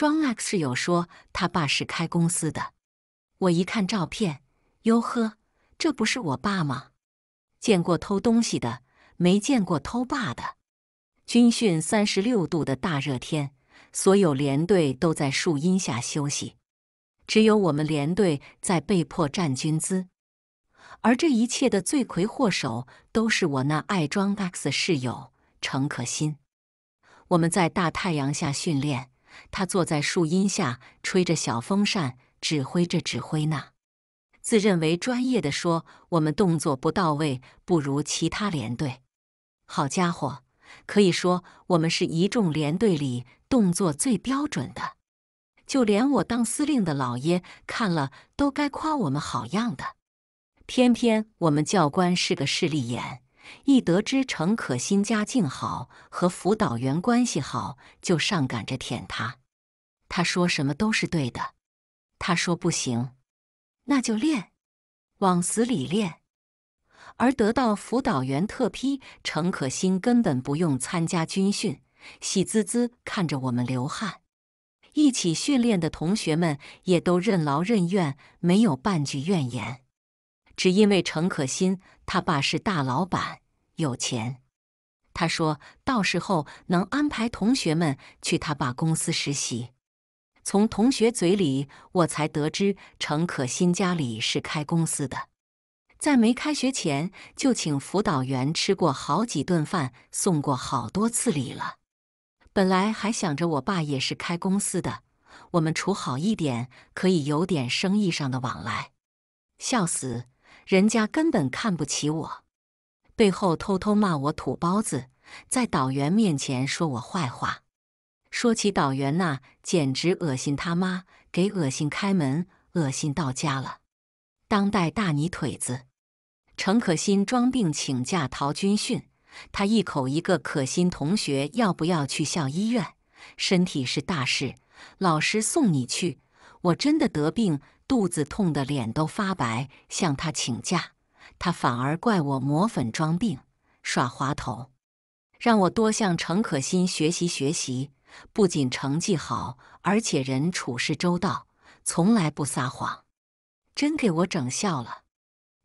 庄 X 室友说他爸是开公司的，我一看照片，哟呵，这不是我爸吗？见过偷东西的，没见过偷爸的。军训三十六度的大热天，所有连队都在树荫下休息，只有我们连队在被迫站军姿。而这一切的罪魁祸首都是我那爱装 X 的室友程可心。我们在大太阳下训练。他坐在树荫下，吹着小风扇，指挥着指挥那，自认为专业的说：“我们动作不到位，不如其他连队。好家伙，可以说我们是一众连队里动作最标准的，就连我当司令的老爷看了都该夸我们好样的。偏偏我们教官是个势利眼。”一得知陈可欣家境好，和辅导员关系好，就上赶着舔她。他说什么都是对的。他说不行，那就练，往死里练。而得到辅导员特批，陈可欣根本不用参加军训，喜滋滋看着我们流汗。一起训练的同学们也都任劳任怨，没有半句怨言，只因为陈可欣他爸是大老板。有钱，他说到时候能安排同学们去他爸公司实习。从同学嘴里，我才得知程可欣家里是开公司的，在没开学前就请辅导员吃过好几顿饭，送过好多次礼了。本来还想着我爸也是开公司的，我们处好一点可以有点生意上的往来。笑死，人家根本看不起我。背后偷偷骂我土包子，在导员面前说我坏话，说起导员那简直恶心他妈，给恶心开门，恶心到家了。当代大泥腿子，程可心装病请假逃军训，他一口一个可心同学，要不要去校医院？身体是大事，老师送你去。我真的得病，肚子痛得脸都发白，向他请假。他反而怪我抹粉装病耍滑头，让我多向程可欣学习学习。不仅成绩好，而且人处事周到，从来不撒谎，真给我整笑了。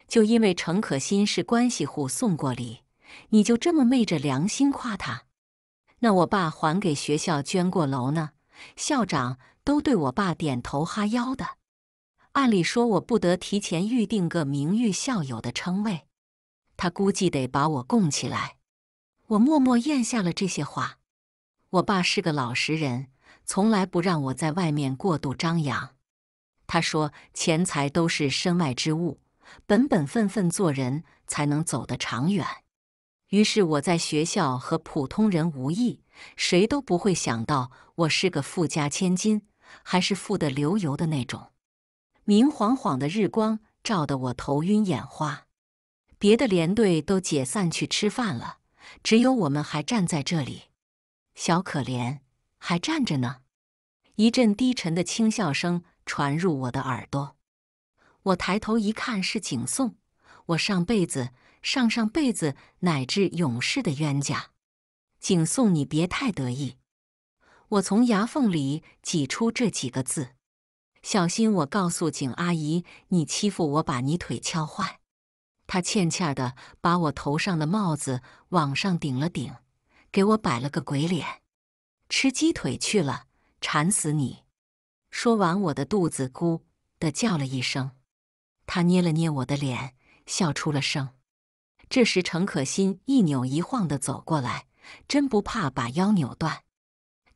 就因为程可欣是关系户送过礼，你就这么昧着良心夸他？那我爸还给学校捐过楼呢，校长都对我爸点头哈腰的。按理说，我不得提前预定个名誉校友的称谓，他估计得把我供起来。我默默咽下了这些话。我爸是个老实人，从来不让我在外面过度张扬。他说：“钱财都是身外之物，本本分分做人才能走得长远。”于是我在学校和普通人无异，谁都不会想到我是个富家千金，还是富得流油的那种。明晃晃的日光照得我头晕眼花，别的连队都解散去吃饭了，只有我们还站在这里。小可怜还站着呢。一阵低沉的轻笑声传入我的耳朵，我抬头一看，是景颂。我上辈子、上上辈子乃至永世的冤家。景颂，你别太得意。我从牙缝里挤出这几个字。小心！我告诉景阿姨，你欺负我，把你腿敲坏。他欠欠的把我头上的帽子往上顶了顶，给我摆了个鬼脸，吃鸡腿去了，馋死你！说完，我的肚子咕的叫了一声。他捏了捏我的脸，笑出了声。这时，程可心一扭一晃的走过来，真不怕把腰扭断。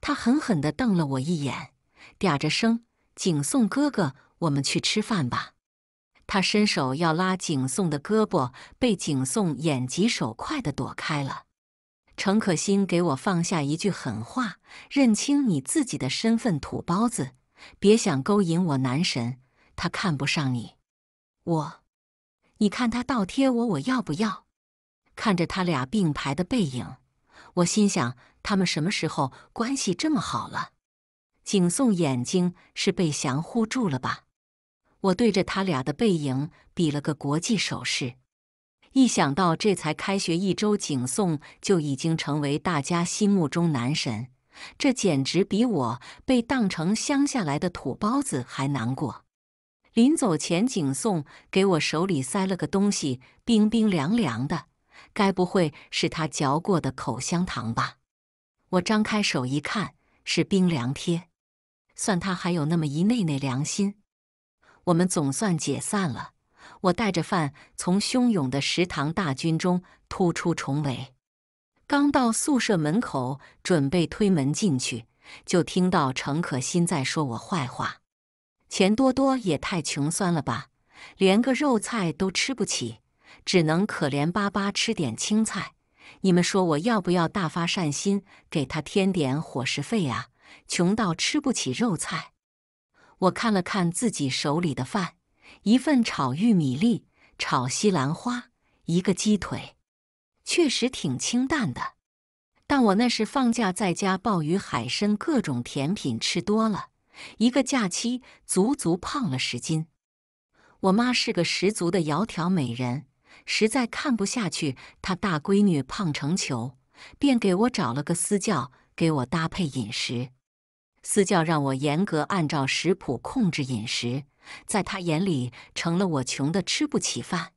他狠狠的瞪了我一眼，嗲着声。景颂哥哥，我们去吃饭吧。他伸手要拉景颂的胳膊，被景颂眼疾手快的躲开了。程可欣给我放下一句狠话：认清你自己的身份，土包子，别想勾引我男神，他看不上你。我，你看他倒贴我，我要不要？看着他俩并排的背影，我心想：他们什么时候关系这么好了？景颂眼睛是被翔唬住了吧？我对着他俩的背影比了个国际手势。一想到这才开学一周，景颂就已经成为大家心目中男神，这简直比我被当成乡下来的土包子还难过。临走前，景颂给我手里塞了个东西，冰冰凉凉的，该不会是他嚼过的口香糖吧？我张开手一看，是冰凉贴。算他还有那么一内内良心，我们总算解散了。我带着饭从汹涌的食堂大军中突出重围，刚到宿舍门口，准备推门进去，就听到程可心在说我坏话。钱多多也太穷酸了吧，连个肉菜都吃不起，只能可怜巴巴吃点青菜。你们说我要不要大发善心，给他添点伙食费啊？穷到吃不起肉菜，我看了看自己手里的饭，一份炒玉米粒，炒西兰花，一个鸡腿，确实挺清淡的。但我那时放假在家，鲍鱼、海参、各种甜品吃多了，一个假期足足胖了十斤。我妈是个十足的窈窕美人，实在看不下去她大闺女胖成球，便给我找了个私教，给我搭配饮食。私教让我严格按照食谱控制饮食，在他眼里成了我穷的吃不起饭。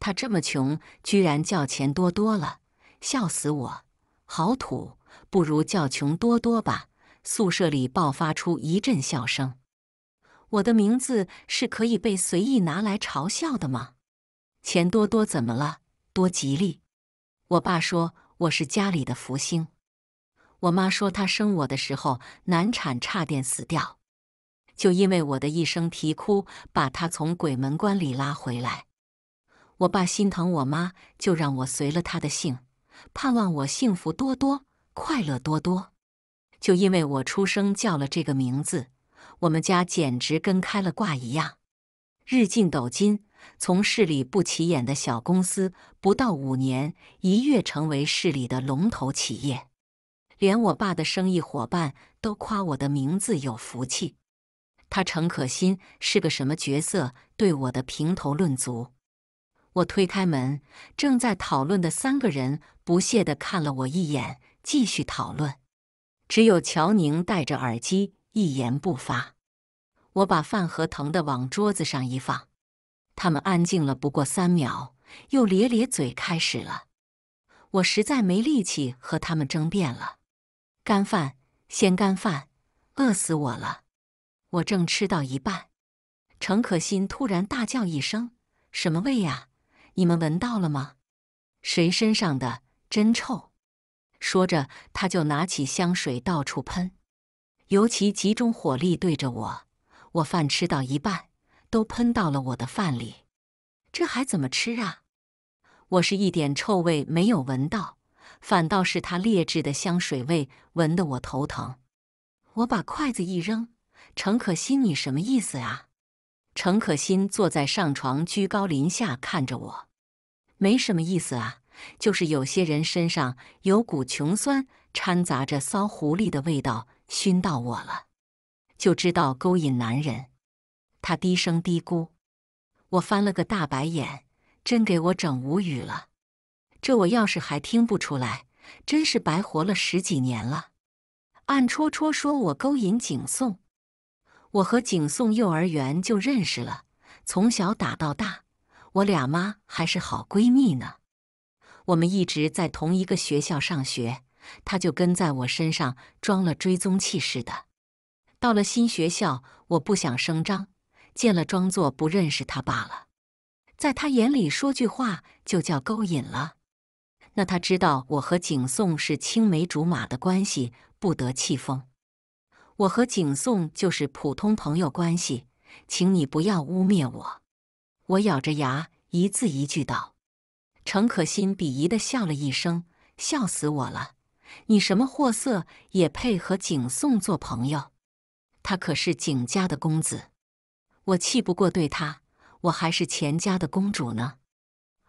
他这么穷，居然叫钱多多了，笑死我！好土，不如叫穷多多吧。宿舍里爆发出一阵笑声。我的名字是可以被随意拿来嘲笑的吗？钱多多怎么了？多吉利！我爸说我是家里的福星。我妈说，她生我的时候难产，差点死掉，就因为我的一声啼哭，把她从鬼门关里拉回来。我爸心疼我妈，就让我随了他的姓，盼望我幸福多多，快乐多多。就因为我出生叫了这个名字，我们家简直跟开了挂一样，日进斗金。从市里不起眼的小公司，不到五年，一跃成为市里的龙头企业。连我爸的生意伙伴都夸我的名字有福气，他陈可辛是个什么角色？对我的评头论足。我推开门，正在讨论的三个人不屑地看了我一眼，继续讨论。只有乔宁戴着耳机，一言不发。我把饭盒疼的往桌子上一放，他们安静了不过三秒，又咧咧嘴开始了。我实在没力气和他们争辩了。干饭，先干饭，饿死我了！我正吃到一半，程可心突然大叫一声：“什么味呀？你们闻到了吗？谁身上的？真臭！”说着，他就拿起香水到处喷，尤其集中火力对着我。我饭吃到一半，都喷到了我的饭里，这还怎么吃啊？我是一点臭味没有闻到。反倒是他劣质的香水味，闻得我头疼。我把筷子一扔：“程可心，你什么意思啊？”程可心坐在上床，居高临下看着我：“没什么意思啊，就是有些人身上有股穷酸，掺杂着骚狐狸的味道，熏到我了，就知道勾引男人。”他低声嘀咕。我翻了个大白眼，真给我整无语了。这我要是还听不出来，真是白活了十几年了。暗戳戳说我勾引景颂，我和景颂幼儿园就认识了，从小打到大，我俩妈还是好闺蜜呢。我们一直在同一个学校上学，她就跟在我身上装了追踪器似的。到了新学校，我不想声张，见了装作不认识他罢了。在他眼里，说句话就叫勾引了。那他知道我和景颂是青梅竹马的关系，不得气疯。我和景颂就是普通朋友关系，请你不要污蔑我。我咬着牙，一字一句道：“程可欣鄙夷的笑了一声，笑死我了！你什么货色也配和景颂做朋友？他可是景家的公子，我气不过，对他，我还是钱家的公主呢。”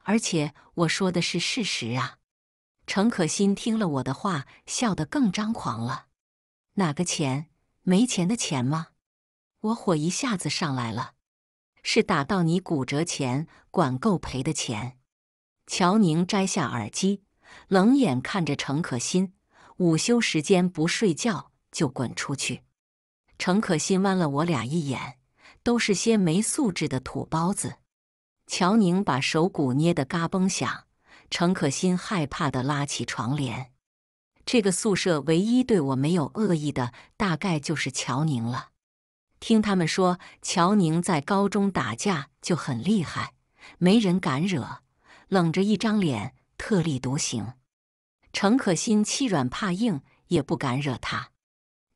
而且我说的是事实啊！程可欣听了我的话，笑得更张狂了。哪个钱？没钱的钱吗？我火一下子上来了，是打到你骨折前管够赔的钱。乔宁摘下耳机，冷眼看着程可欣，午休时间不睡觉就滚出去。程可欣弯了我俩一眼，都是些没素质的土包子。乔宁把手骨捏得嘎嘣响，程可欣害怕的拉起床帘。这个宿舍唯一对我没有恶意的，大概就是乔宁了。听他们说，乔宁在高中打架就很厉害，没人敢惹，冷着一张脸，特立独行。程可欣欺软怕硬，也不敢惹他。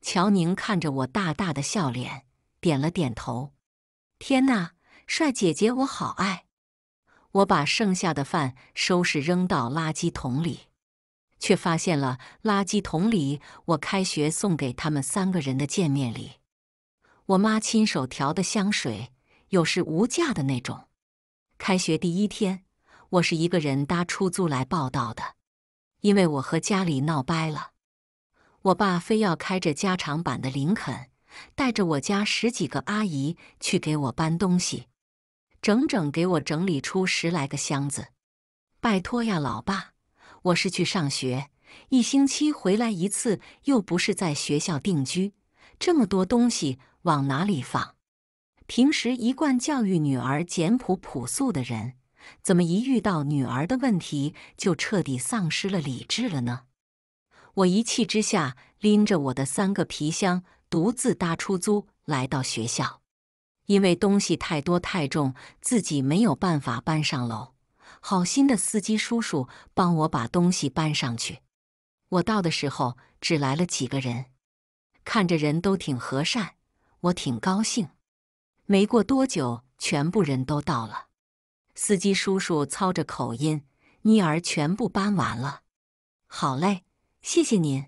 乔宁看着我大大的笑脸，点了点头。天哪！帅姐姐，我好爱！我把剩下的饭收拾扔到垃圾桶里，却发现了垃圾桶里我开学送给他们三个人的见面礼——我妈亲手调的香水，有是无价的那种。开学第一天，我是一个人搭出租来报道的，因为我和家里闹掰了。我爸非要开着加长版的林肯，带着我家十几个阿姨去给我搬东西。整整给我整理出十来个箱子，拜托呀，老爸！我是去上学，一星期回来一次，又不是在学校定居，这么多东西往哪里放？平时一贯教育女儿简朴朴素的人，怎么一遇到女儿的问题就彻底丧失了理智了呢？我一气之下，拎着我的三个皮箱，独自搭出租来到学校。因为东西太多太重，自己没有办法搬上楼，好心的司机叔叔帮我把东西搬上去。我到的时候只来了几个人，看着人都挺和善，我挺高兴。没过多久，全部人都到了。司机叔叔操着口音，妮儿全部搬完了。好嘞，谢谢您，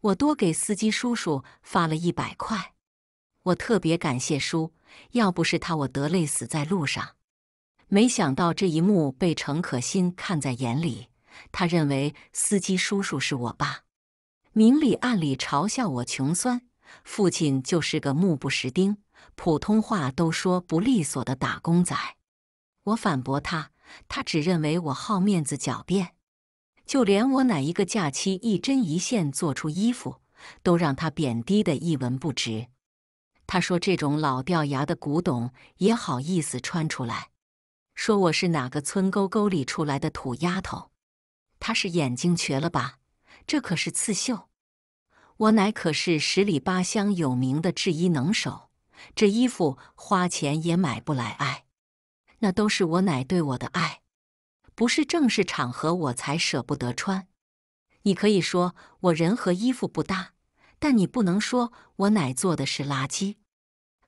我多给司机叔叔发了一百块，我特别感谢叔。要不是他，我得累死在路上。没想到这一幕被程可欣看在眼里，他认为司机叔叔是我爸，明里暗里嘲笑我穷酸。父亲就是个目不识丁、普通话都说不利索的打工仔。我反驳他，他只认为我好面子、狡辩。就连我哪一个假期一针一线做出衣服，都让他贬低的一文不值。他说：“这种老掉牙的古董也好意思穿出来，说我是哪个村沟沟里出来的土丫头？他是眼睛瘸了吧？这可是刺绣，我奶可是十里八乡有名的制衣能手，这衣服花钱也买不来。哎，那都是我奶对我的爱，不是正式场合我才舍不得穿。你可以说我人和衣服不搭。”但你不能说我奶做的是垃圾，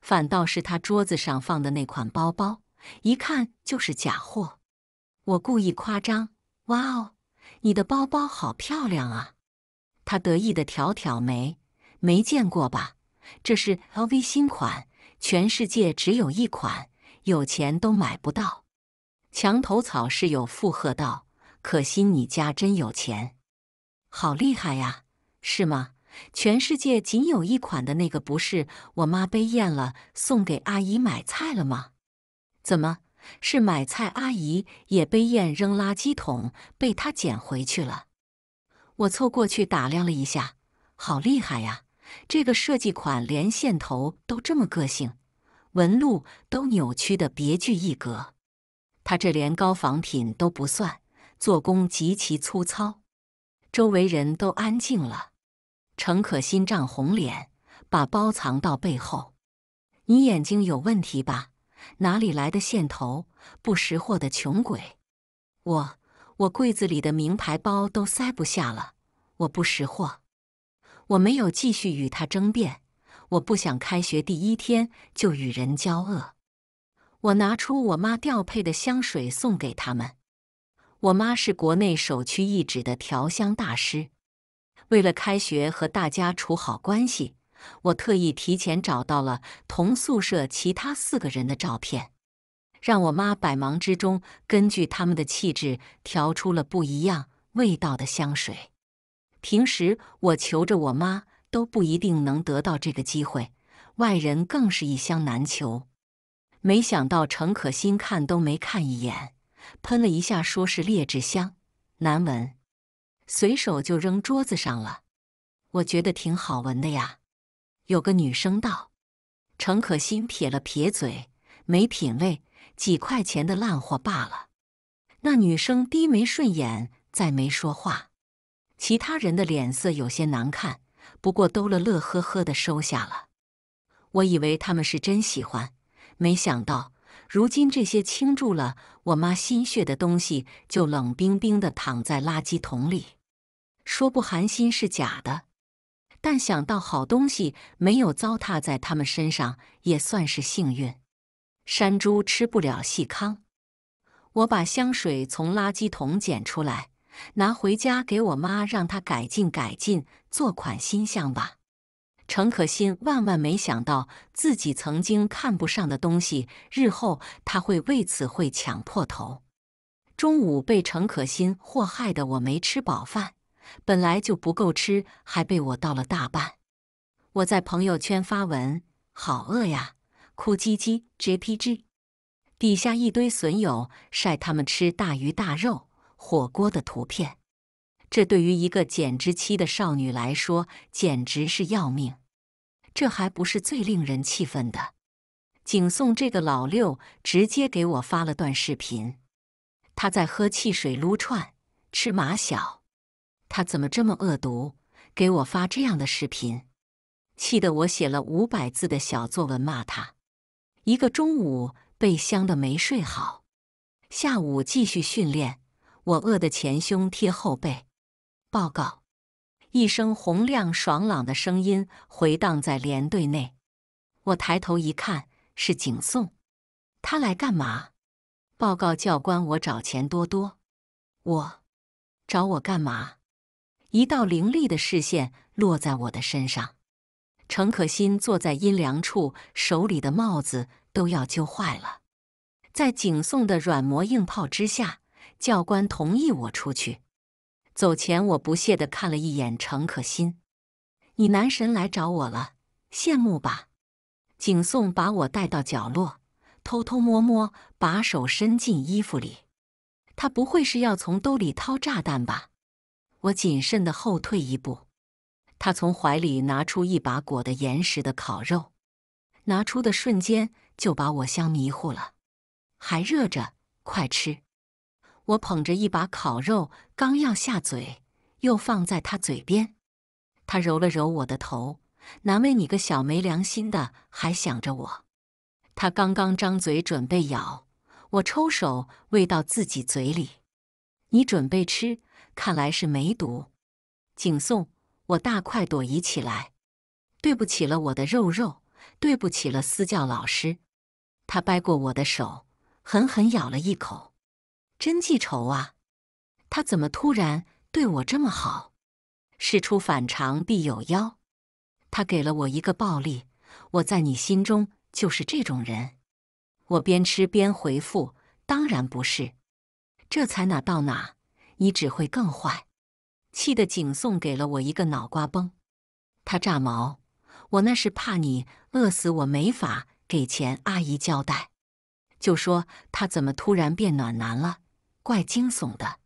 反倒是他桌子上放的那款包包，一看就是假货。我故意夸张：“哇哦，你的包包好漂亮啊！”他得意的挑挑眉：“没见过吧？这是 LV 新款，全世界只有一款，有钱都买不到。”墙头草室友附和道：“可惜你家真有钱，好厉害呀，是吗？”全世界仅有一款的那个不是我妈背厌了，送给阿姨买菜了吗？怎么是买菜阿姨也背厌扔垃圾桶，被他捡回去了？我凑过去打量了一下，好厉害呀！这个设计款连线头都这么个性，纹路都扭曲的别具一格。他这连高仿品都不算，做工极其粗糙。周围人都安静了。程可心涨红脸，把包藏到背后。你眼睛有问题吧？哪里来的线头？不识货的穷鬼！我我柜子里的名牌包都塞不下了，我不识货。我没有继续与他争辩，我不想开学第一天就与人交恶。我拿出我妈调配的香水送给他们。我妈是国内首屈一指的调香大师。为了开学和大家处好关系，我特意提前找到了同宿舍其他四个人的照片，让我妈百忙之中根据他们的气质调出了不一样味道的香水。平时我求着我妈都不一定能得到这个机会，外人更是一香难求。没想到程可欣看都没看一眼，喷了一下，说是劣质香，难闻。随手就扔桌子上了，我觉得挺好闻的呀。有个女生道：“程可欣撇了撇嘴，没品味，几块钱的烂货罢了。”那女生低眉顺眼，再没说话。其他人的脸色有些难看，不过都乐乐呵呵的收下了。我以为他们是真喜欢，没想到如今这些倾注了我妈心血的东西，就冷冰冰的躺在垃圾桶里。说不寒心是假的，但想到好东西没有糟蹋在他们身上，也算是幸运。山猪吃不了细糠，我把香水从垃圾桶捡出来，拿回家给我妈，让她改进改进，做款新香吧。程可欣万万没想到，自己曾经看不上的东西，日后他会为此会抢破头。中午被程可欣祸害的我没吃饱饭。本来就不够吃，还被我倒了大半。我在朋友圈发文：“好饿呀，哭唧唧。”JPG，底下一堆损友晒他们吃大鱼大肉、火锅的图片。这对于一个减脂期的少女来说，简直是要命。这还不是最令人气愤的，景颂这个老六直接给我发了段视频，他在喝汽水、撸串、吃麻小。他怎么这么恶毒，给我发这样的视频，气得我写了五百字的小作文骂他。一个中午被香的没睡好，下午继续训练，我饿的前胸贴后背。报告！一声洪亮爽朗的声音回荡在连队内。我抬头一看，是景颂，他来干嘛？报告教官，我找钱多多。我找我干嘛？一道凌厉的视线落在我的身上。程可心坐在阴凉处，手里的帽子都要揪坏了。在景颂的软磨硬泡之下，教官同意我出去。走前，我不屑地看了一眼程可心：“你男神来找我了，羡慕吧？”景颂把我带到角落，偷偷摸摸把手伸进衣服里。他不会是要从兜里掏炸弹吧？我谨慎的后退一步，他从怀里拿出一把裹得严实的烤肉，拿出的瞬间就把我香迷糊了，还热着，快吃！我捧着一把烤肉，刚要下嘴，又放在他嘴边。他揉了揉我的头，难为你个小没良心的，还想着我。他刚刚张嘴准备咬，我抽手喂到自己嘴里，你准备吃。看来是梅毒，景颂，我大快朵颐起来。对不起了，我的肉肉，对不起了私教老师。他掰过我的手，狠狠咬了一口。真记仇啊！他怎么突然对我这么好？事出反常必有妖。他给了我一个暴力，我在你心中就是这种人。我边吃边回复：当然不是。这才哪到哪？你只会更坏，气得景颂给了我一个脑瓜崩。他炸毛，我那是怕你饿死，我没法给钱阿姨交代。就说他怎么突然变暖男了，怪惊悚的。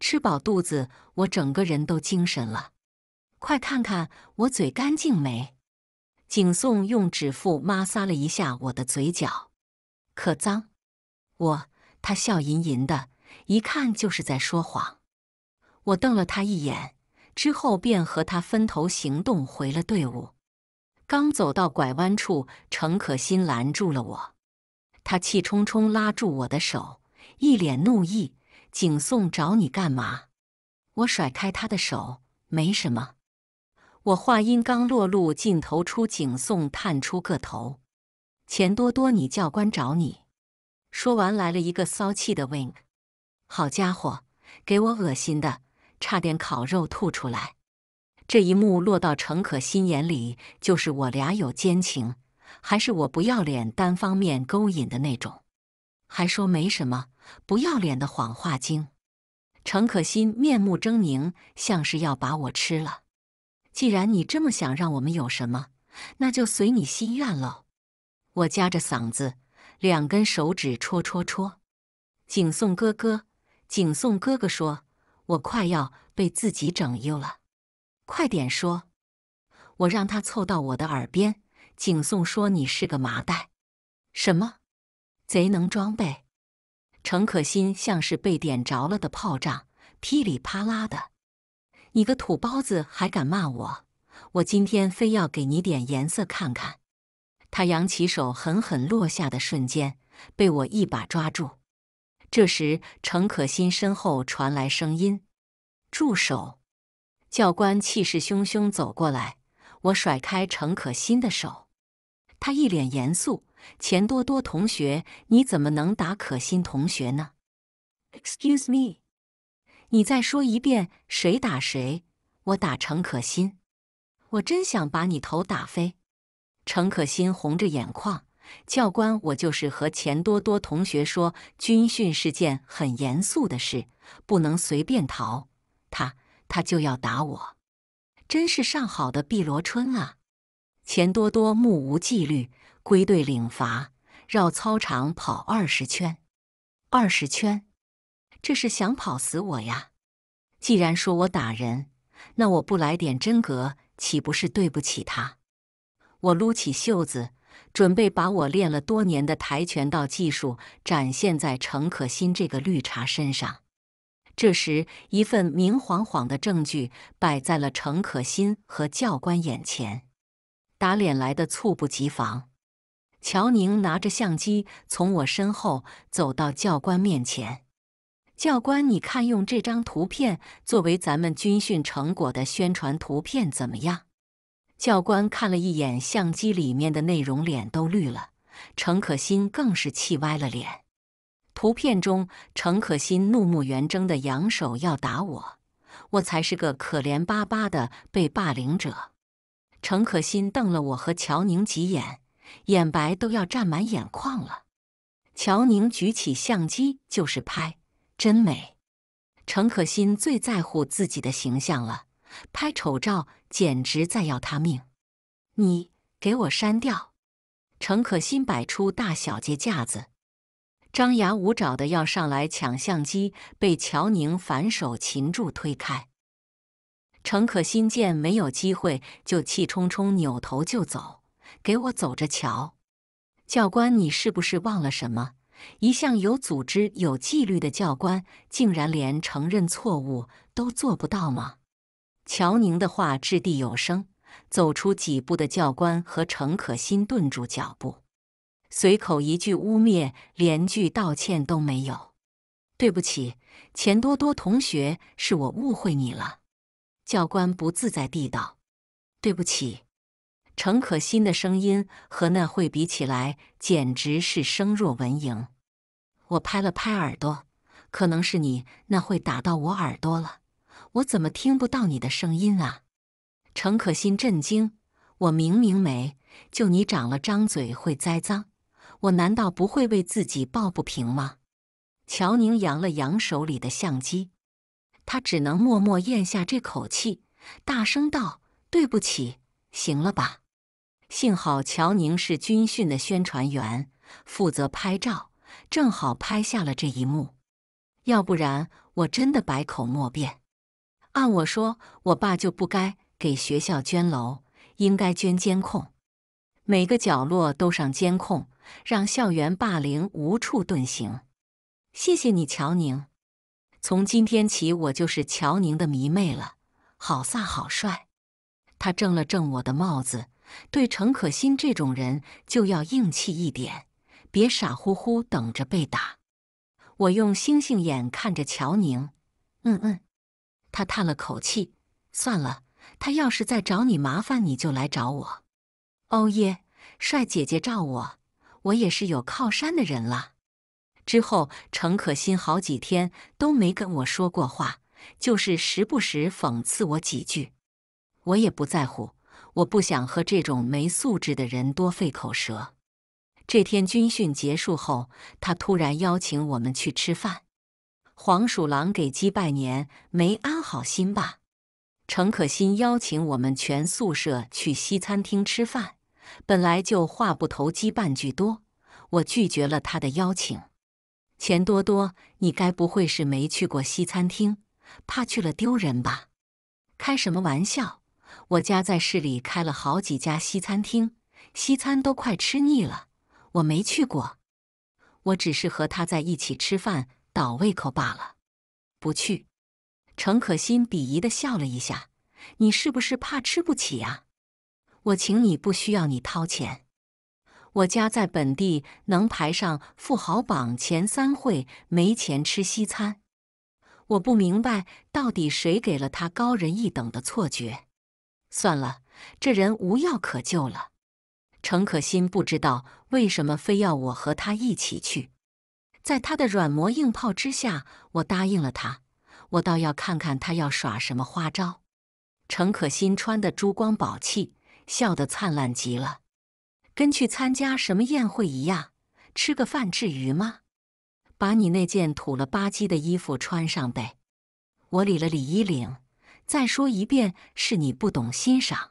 吃饱肚子，我整个人都精神了。快看看我嘴干净没？景颂用指腹抹擦了一下我的嘴角，可脏。我他笑吟吟的。一看就是在说谎，我瞪了他一眼，之后便和他分头行动回了队伍。刚走到拐弯处，程可心拦住了我，他气冲冲拉住我的手，一脸怒意：“景颂找你干嘛？”我甩开他的手，没什么。我话音刚落，路尽头出景颂探出个头：“钱多多，你教官找你。”说完，来了一个骚气的 wink。好家伙，给我恶心的，差点烤肉吐出来！这一幕落到程可心眼里，就是我俩有奸情，还是我不要脸单方面勾引的那种，还说没什么，不要脸的谎话精！程可欣面目狰狞，像是要把我吃了。既然你这么想让我们有什么，那就随你心愿喽。我夹着嗓子，两根手指戳戳戳，景颂哥哥。景颂哥哥说：“我快要被自己整忧了，快点说！”我让他凑到我的耳边。景颂说：“你是个麻袋，什么？贼能装备？”程可欣像是被点着了的炮仗，噼里啪啦的。你个土包子还敢骂我！我今天非要给你点颜色看看。他扬起手狠狠落下的瞬间，被我一把抓住。这时，程可欣身后传来声音：“住手！”教官气势汹汹走过来。我甩开程可欣的手，他一脸严肃：“钱多多同学，你怎么能打可欣同学呢？”“Excuse me！” 你再说一遍，谁打谁？我打程可欣，我真想把你头打飞！程可欣红着眼眶。教官，我就是和钱多多同学说，军训是件很严肃的事，不能随便逃。他他就要打我，真是上好的碧螺春啊！钱多多目无纪律，归队领罚，绕操场跑二十圈。二十圈，这是想跑死我呀！既然说我打人，那我不来点真格，岂不是对不起他？我撸起袖子。准备把我练了多年的跆拳道技术展现在程可心这个绿茶身上。这时，一份明晃晃的证据摆在了程可心和教官眼前，打脸来的猝不及防。乔宁拿着相机从我身后走到教官面前：“教官，你看，用这张图片作为咱们军训成果的宣传图片怎么样？”教官看了一眼相机里面的内容，脸都绿了。程可欣更是气歪了脸。图片中，程可欣怒目圆睁的扬手要打我，我才是个可怜巴巴的被霸凌者。程可欣瞪了我和乔宁几眼，眼白都要占满眼眶了。乔宁举起相机就是拍，真美。程可欣最在乎自己的形象了。拍丑照简直在要他命！你给我删掉！程可欣摆出大小姐架子，张牙舞爪的要上来抢相机，被乔宁反手擒住推开。程可欣见没有机会，就气冲冲扭头就走。给我走着瞧！教官，你是不是忘了什么？一向有组织有纪律的教官，竟然连承认错误都做不到吗？乔宁的话掷地有声，走出几步的教官和陈可辛顿住脚步，随口一句污蔑，连句道歉都没有。对不起，钱多多同学，是我误会你了。教官不自在地道：“对不起。”程可欣的声音和那会比起来，简直是声若蚊蝇。我拍了拍耳朵，可能是你那会打到我耳朵了。我怎么听不到你的声音啊？程可欣震惊。我明明没，就你长了张嘴会栽赃。我难道不会为自己抱不平吗？乔宁扬了扬手里的相机，他只能默默咽下这口气，大声道：“对不起，行了吧？”幸好乔宁是军训的宣传员，负责拍照，正好拍下了这一幕。要不然我真的百口莫辩。按我说，我爸就不该给学校捐楼，应该捐监控，每个角落都上监控，让校园霸凌无处遁形。谢谢你，乔宁。从今天起，我就是乔宁的迷妹了，好飒，好帅。他正了正我的帽子，对程可欣这种人就要硬气一点，别傻乎乎等着被打。我用星星眼看着乔宁，嗯嗯。他叹了口气，算了，他要是再找你麻烦，你就来找我。欧耶，帅姐姐罩我，我也是有靠山的人了。之后，程可欣好几天都没跟我说过话，就是时不时讽刺我几句。我也不在乎，我不想和这种没素质的人多费口舌。这天军训结束后，他突然邀请我们去吃饭。黄鼠狼给鸡拜年，没安好心吧？程可欣邀请我们全宿舍去西餐厅吃饭，本来就话不投机半句多，我拒绝了他的邀请。钱多多，你该不会是没去过西餐厅，怕去了丢人吧？开什么玩笑！我家在市里开了好几家西餐厅，西餐都快吃腻了，我没去过，我只是和他在一起吃饭。倒胃口罢了，不去。程可心鄙夷的笑了一下：“你是不是怕吃不起啊？我请你不需要你掏钱。我家在本地能排上富豪榜前三，会没钱吃西餐。我不明白到底谁给了他高人一等的错觉。算了，这人无药可救了。程可欣不知道为什么非要我和他一起去。”在他的软磨硬泡之下，我答应了他。我倒要看看他要耍什么花招。程可心穿的珠光宝气，笑得灿烂极了，跟去参加什么宴会一样。吃个饭至于吗？把你那件土了吧唧的衣服穿上呗。我理了理衣领。再说一遍，是你不懂欣赏。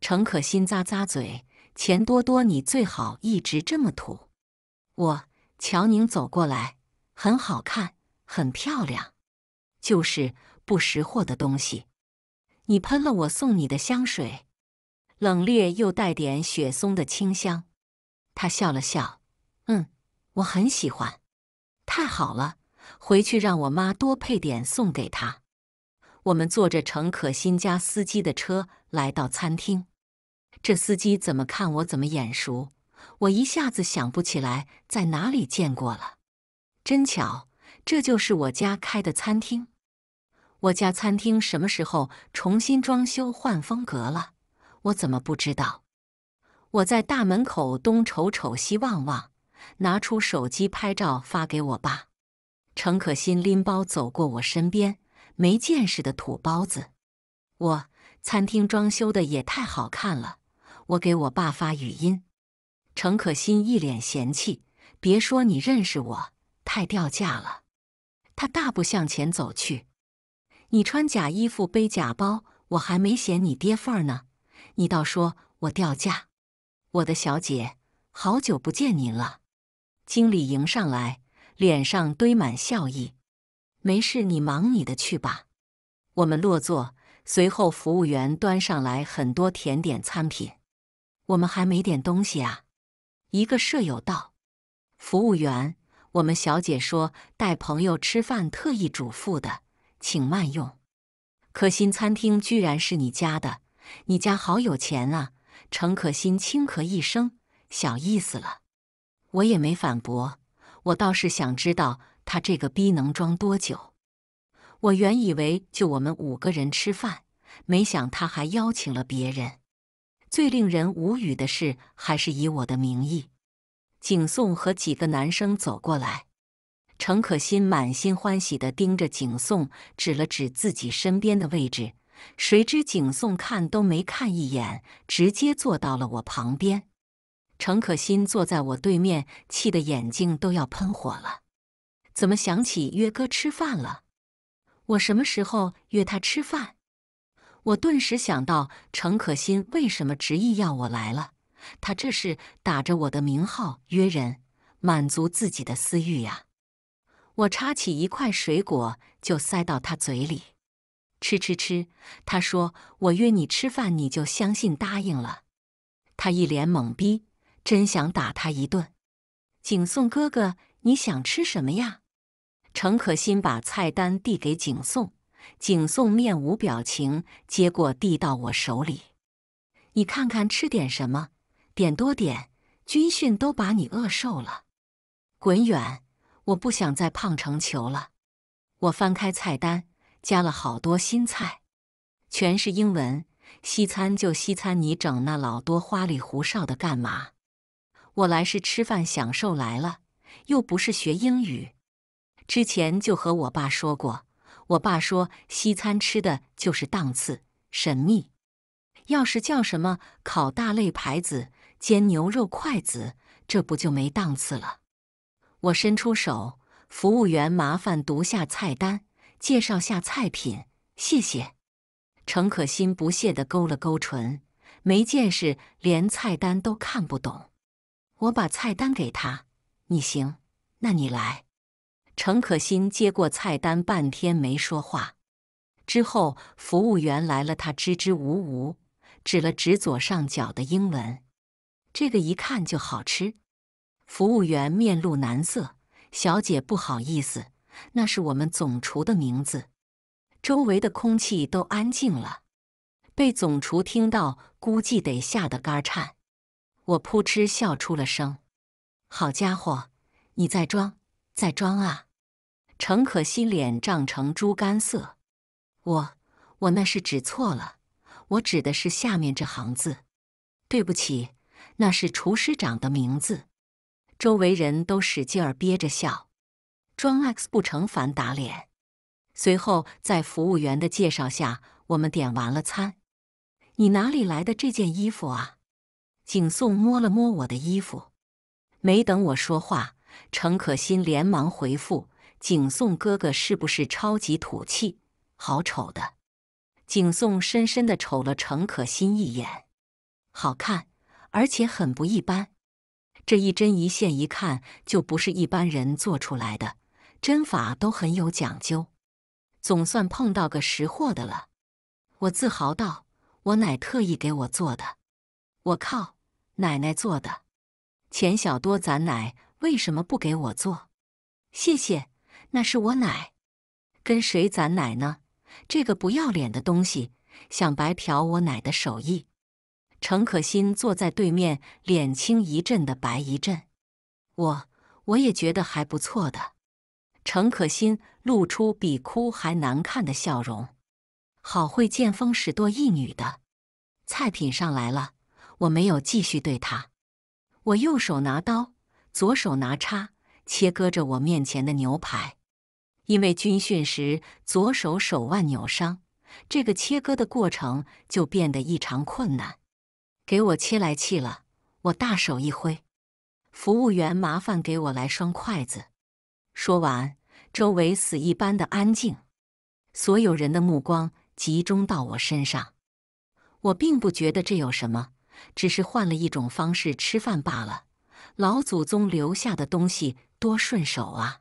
程可心咂咂嘴：“钱多多，你最好一直这么土。”我。乔宁走过来，很好看，很漂亮，就是不识货的东西。你喷了我送你的香水，冷冽又带点雪松的清香。他笑了笑，嗯，我很喜欢。太好了，回去让我妈多配点送给她。我们坐着程可欣家司机的车来到餐厅，这司机怎么看我怎么眼熟。我一下子想不起来在哪里见过了，真巧，这就是我家开的餐厅。我家餐厅什么时候重新装修换风格了？我怎么不知道？我在大门口东瞅瞅西望望，拿出手机拍照发给我爸。程可心拎包走过我身边，没见识的土包子。我餐厅装修的也太好看了，我给我爸发语音。程可欣一脸嫌弃：“别说你认识我，太掉价了。”她大步向前走去。“你穿假衣服背假包，我还没嫌你跌份儿呢，你倒说我掉价。”“我的小姐，好久不见您了。”经理迎上来，脸上堆满笑意。“没事，你忙你的去吧。”我们落座，随后服务员端上来很多甜点餐品。我们还没点东西啊。一个舍友道：“服务员，我们小姐说带朋友吃饭，特意嘱咐的，请慢用。”可心餐厅居然是你家的，你家好有钱啊！程可心轻咳一声：“小意思了，我也没反驳。我倒是想知道他这个逼能装多久。我原以为就我们五个人吃饭，没想他还邀请了别人。”最令人无语的事还是以我的名义，景颂和几个男生走过来，程可欣满心欢喜的盯着景颂，指了指自己身边的位置。谁知景颂看都没看一眼，直接坐到了我旁边。程可欣坐在我对面，气得眼睛都要喷火了。怎么想起约哥吃饭了？我什么时候约他吃饭？我顿时想到，程可欣为什么执意要我来了？他这是打着我的名号约人，满足自己的私欲呀！我插起一块水果就塞到他嘴里，吃吃吃。他说：“我约你吃饭，你就相信答应了。”他一脸懵逼，真想打他一顿。景颂哥哥，你想吃什么呀？程可欣把菜单递给景颂，景颂面无表情，接过递到我手里：“你看看，吃点什么？点多点。军训都把你饿瘦了，滚远！我不想再胖成球了。”我翻开菜单，加了好多新菜，全是英文西餐，就西餐你整那老多花里胡哨的干嘛？我来是吃饭享受来了，又不是学英语。之前就和我爸说过。我爸说，西餐吃的就是档次、神秘。要是叫什么烤大肋排子、煎牛肉筷子，这不就没档次了？我伸出手，服务员，麻烦读下菜单，介绍下菜品，谢谢。程可心不屑地勾了勾唇，没见识，连菜单都看不懂。我把菜单给他，你行，那你来。程可欣接过菜单，半天没说话。之后服务员来了，他支支吾吾，指了指左上角的英文，这个一看就好吃。服务员面露难色：“小姐，不好意思，那是我们总厨的名字。”周围的空气都安静了，被总厨听到，估计得吓得肝颤。我扑哧笑出了声：“好家伙，你在装，在装啊！”陈可辛脸涨成猪肝色，我我那是指错了，我指的是下面这行字，对不起，那是厨师长的名字。周围人都使劲儿憋着笑，装 X 不成反打脸。随后，在服务员的介绍下，我们点完了餐。你哪里来的这件衣服啊？景颂摸了摸我的衣服，没等我说话，陈可辛连忙回复。景颂哥哥是不是超级土气？好丑的！景颂深深的瞅了程可心一眼，好看，而且很不一般。这一针一线一看就不是一般人做出来的，针法都很有讲究。总算碰到个识货的了，我自豪道：“我奶特意给我做的。”我靠，奶奶做的！钱小多，咱奶为什么不给我做？谢谢。那是我奶，跟谁攒奶呢？这个不要脸的东西，想白嫖我奶的手艺。程可欣坐在对面，脸青一阵的白一阵。我，我也觉得还不错的。程可欣露出比哭还难看的笑容，好会见风使舵一女的。菜品上来了，我没有继续对她。我右手拿刀，左手拿叉，切割着我面前的牛排。因为军训时左手手腕扭伤，这个切割的过程就变得异常困难。给我切来气了，我大手一挥，服务员，麻烦给我来双筷子。说完，周围死一般的安静，所有人的目光集中到我身上。我并不觉得这有什么，只是换了一种方式吃饭罢了。老祖宗留下的东西多顺手啊。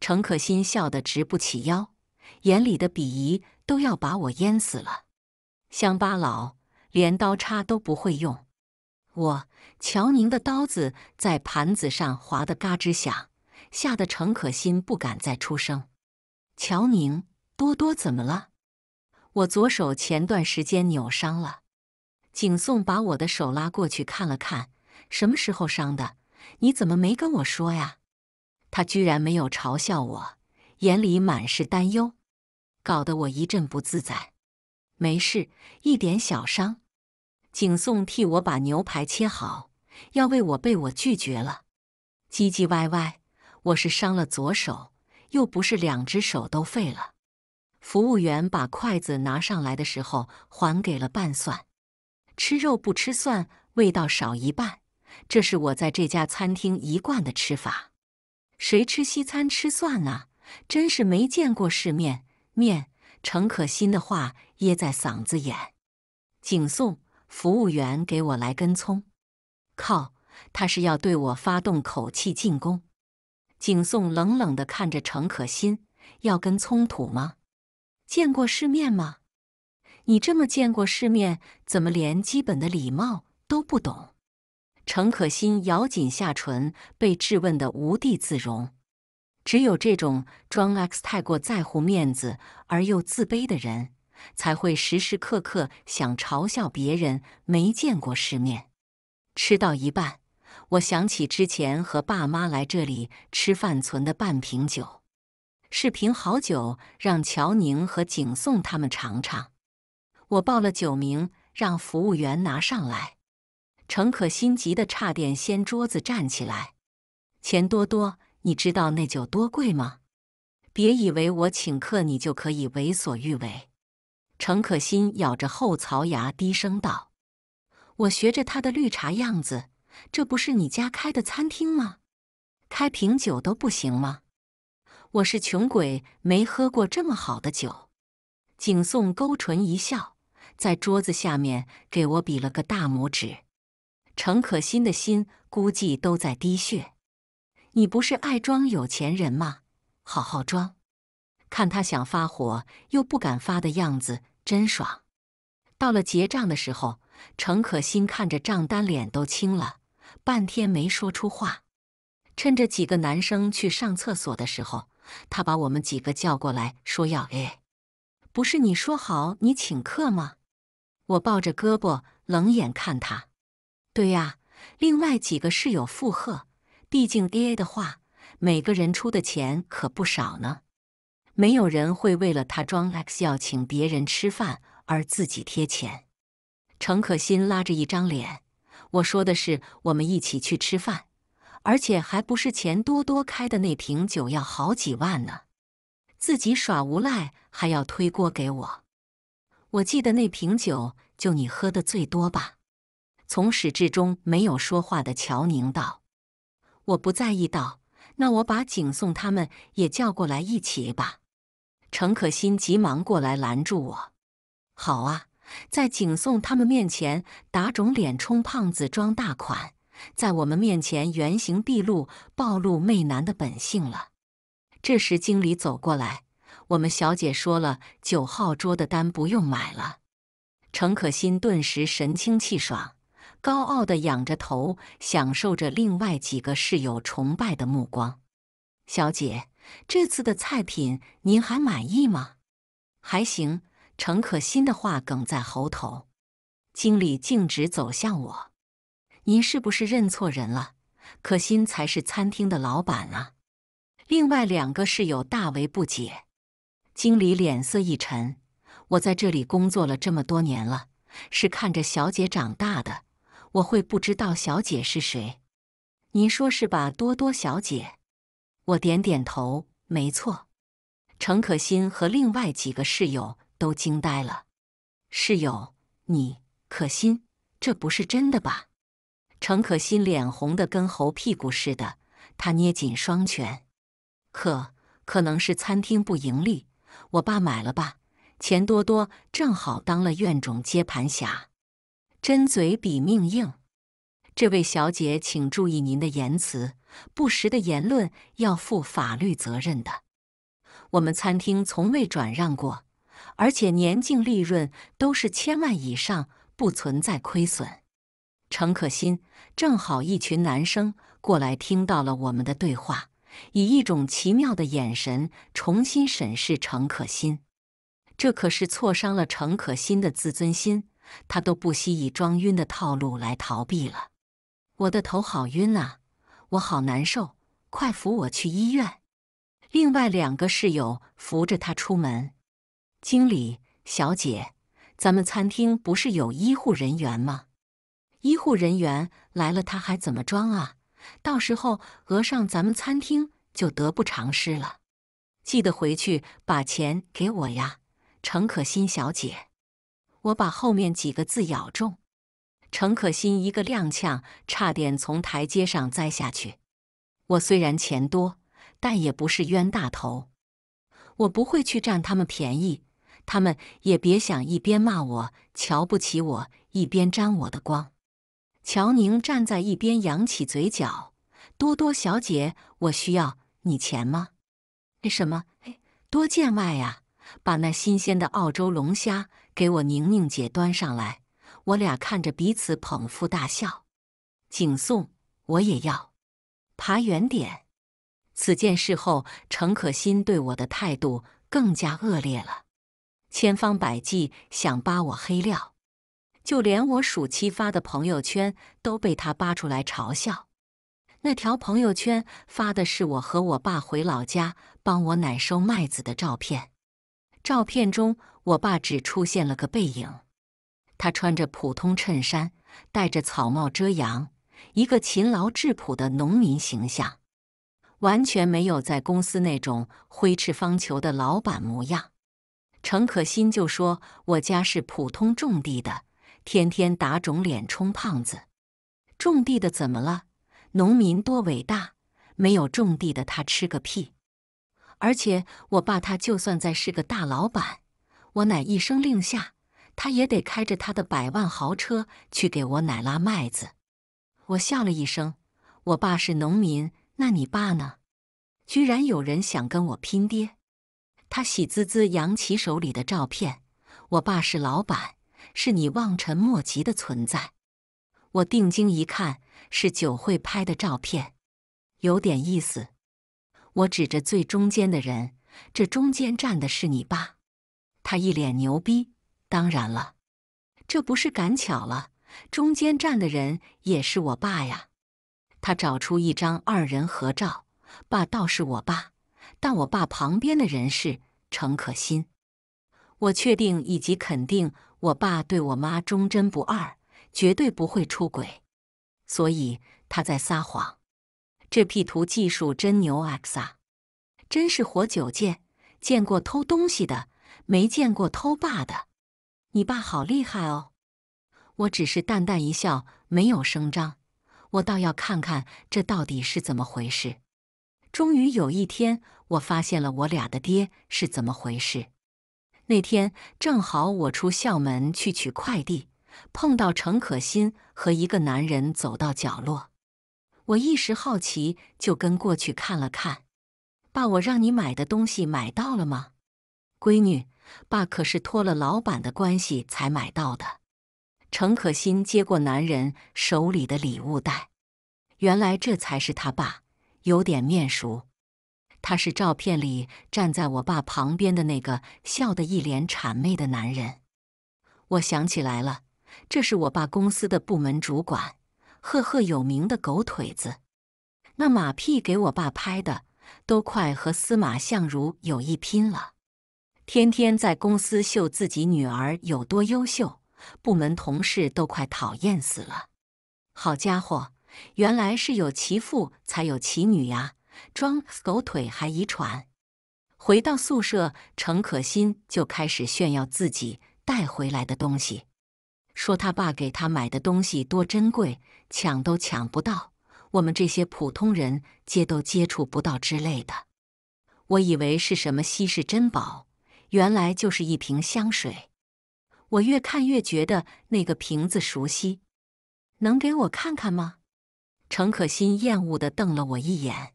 程可欣笑得直不起腰，眼里的鄙夷都要把我淹死了。乡巴佬，连刀叉都不会用。我乔宁的刀子在盘子上划得嘎吱响，吓得程可欣不敢再出声。乔宁，多多怎么了？我左手前段时间扭伤了。景颂把我的手拉过去看了看，什么时候伤的？你怎么没跟我说呀？他居然没有嘲笑我，眼里满是担忧，搞得我一阵不自在。没事，一点小伤。景颂替我把牛排切好，要为我，被我拒绝了，唧唧歪歪。我是伤了左手，又不是两只手都废了。服务员把筷子拿上来的时候，还给了半蒜。吃肉不吃蒜，味道少一半。这是我在这家餐厅一贯的吃法。谁吃西餐吃蒜啊？真是没见过世面！面，程可心的话噎在嗓子眼。景颂，服务员给我来根葱。靠，他是要对我发动口气进攻？景颂冷冷的看着程可欣，要跟葱土吗？见过世面吗？你这么见过世面，怎么连基本的礼貌都不懂？程可欣咬紧下唇，被质问的无地自容。只有这种装 X、太过在乎面子而又自卑的人，才会时时刻刻想嘲笑别人没见过世面。吃到一半，我想起之前和爸妈来这里吃饭存的半瓶酒，是瓶好酒，让乔宁和景颂他们尝尝。我报了酒名，让服务员拿上来。程可心急得差点掀桌子站起来。钱多多，你知道那酒多贵吗？别以为我请客你就可以为所欲为。程可心咬着后槽牙低声道：“我学着他的绿茶样子，这不是你家开的餐厅吗？开瓶酒都不行吗？我是穷鬼，没喝过这么好的酒。”景颂勾唇一笑，在桌子下面给我比了个大拇指。程可心的心估计都在滴血。你不是爱装有钱人吗？好好装，看他想发火又不敢发的样子，真爽。到了结账的时候，程可心看着账单，脸都青了，半天没说出话。趁着几个男生去上厕所的时候，他把我们几个叫过来，说要 A。不是你说好你请客吗？我抱着胳膊，冷眼看他。对呀，另外几个室友附和。毕竟 AA 的话，每个人出的钱可不少呢。没有人会为了他装 X 要请别人吃饭而自己贴钱。程可心拉着一张脸：“我说的是我们一起去吃饭，而且还不是钱多多开的那瓶酒要好几万呢。自己耍无赖还要推锅给我。我记得那瓶酒就你喝的最多吧。”从始至终没有说话的乔宁道：“我不在意。”道：“那我把景颂他们也叫过来一起吧。”程可心急忙过来拦住我：“好啊，在景颂他们面前打肿脸充胖子装大款，在我们面前原形毕露，暴露媚男的本性了。”这时经理走过来：“我们小姐说了，九号桌的单不用买了。”程可心顿时神清气爽。高傲的仰着头，享受着另外几个室友崇拜的目光。小姐，这次的菜品您还满意吗？还行。程可心的话梗在喉头。经理径直走向我：“您是不是认错人了？可心才是餐厅的老板啊！”另外两个室友大为不解。经理脸色一沉：“我在这里工作了这么多年了，是看着小姐长大的。”我会不知道小姐是谁，您说是吧？多多小姐，我点点头，没错。程可心和另外几个室友都惊呆了。室友，你可心，这不是真的吧？程可心脸红的跟猴屁股似的，她捏紧双拳。可可能是餐厅不盈利，我爸买了吧？钱多多正好当了院种接盘侠。真嘴比命硬，这位小姐，请注意您的言辞，不实的言论要负法律责任的。我们餐厅从未转让过，而且年净利润都是千万以上，不存在亏损。程可欣正好一群男生过来，听到了我们的对话，以一种奇妙的眼神重新审视程可欣。这可是挫伤了程可欣的自尊心。他都不惜以装晕的套路来逃避了。我的头好晕啊，我好难受，快扶我去医院！另外两个室友扶着他出门。经理，小姐，咱们餐厅不是有医护人员吗？医护人员来了，他还怎么装啊？到时候讹上咱们餐厅，就得不偿失了。记得回去把钱给我呀，程可心小姐。我把后面几个字咬中，程可心一个踉跄，差点从台阶上栽下去。我虽然钱多，但也不是冤大头，我不会去占他们便宜，他们也别想一边骂我瞧不起我，一边沾我的光。乔宁站在一边，扬起嘴角：“多多小姐，我需要你钱吗？那什么，哎，多见外呀，把那新鲜的澳洲龙虾。”给我宁宁姐端上来，我俩看着彼此捧腹大笑。景颂，我也要，爬远点。此件事后，程可欣对我的态度更加恶劣了，千方百计想扒我黑料，就连我暑期发的朋友圈都被他扒出来嘲笑。那条朋友圈发的是我和我爸回老家帮我奶收麦子的照片，照片中。我爸只出现了个背影，他穿着普通衬衫，戴着草帽遮阳，一个勤劳质朴的农民形象，完全没有在公司那种挥斥方遒的老板模样。程可欣就说：“我家是普通种地的，天天打肿脸充胖子。种地的怎么了？农民多伟大！没有种地的他吃个屁。而且我爸他就算再是个大老板。”我奶一声令下，他也得开着他的百万豪车去给我奶拉麦子。我笑了一声：“我爸是农民，那你爸呢？”居然有人想跟我拼爹！他喜滋滋扬起手里的照片：“我爸是老板，是你望尘莫及的存在。”我定睛一看，是酒会拍的照片，有点意思。我指着最中间的人：“这中间站的是你爸。”他一脸牛逼，当然了，这不是赶巧了，中间站的人也是我爸呀。他找出一张二人合照，爸倒是我爸，但我爸旁边的人是程可欣。我确定以及肯定，我爸对我妈忠贞不二，绝对不会出轨，所以他在撒谎。这 P 图技术真牛 X 啊，真是活久见，见过偷东西的。没见过偷爸的，你爸好厉害哦！我只是淡淡一笑，没有声张。我倒要看看这到底是怎么回事。终于有一天，我发现了我俩的爹是怎么回事。那天正好我出校门去取快递，碰到程可心和一个男人走到角落，我一时好奇就跟过去看了看。爸，我让你买的东西买到了吗，闺女？爸可是托了老板的关系才买到的。程可欣接过男人手里的礼物袋，原来这才是他爸，有点面熟。他是照片里站在我爸旁边的那个笑得一脸谄媚的男人。我想起来了，这是我爸公司的部门主管，赫赫有名的狗腿子。那马屁给我爸拍的，都快和司马相如有一拼了。天天在公司秀自己女儿有多优秀，部门同事都快讨厌死了。好家伙，原来是有其父才有其女呀！装狗腿还遗传。回到宿舍，程可欣就开始炫耀自己带回来的东西，说他爸给他买的东西多珍贵，抢都抢不到，我们这些普通人接都接触不到之类的。我以为是什么稀世珍宝。原来就是一瓶香水，我越看越觉得那个瓶子熟悉，能给我看看吗？程可心厌恶的瞪了我一眼：“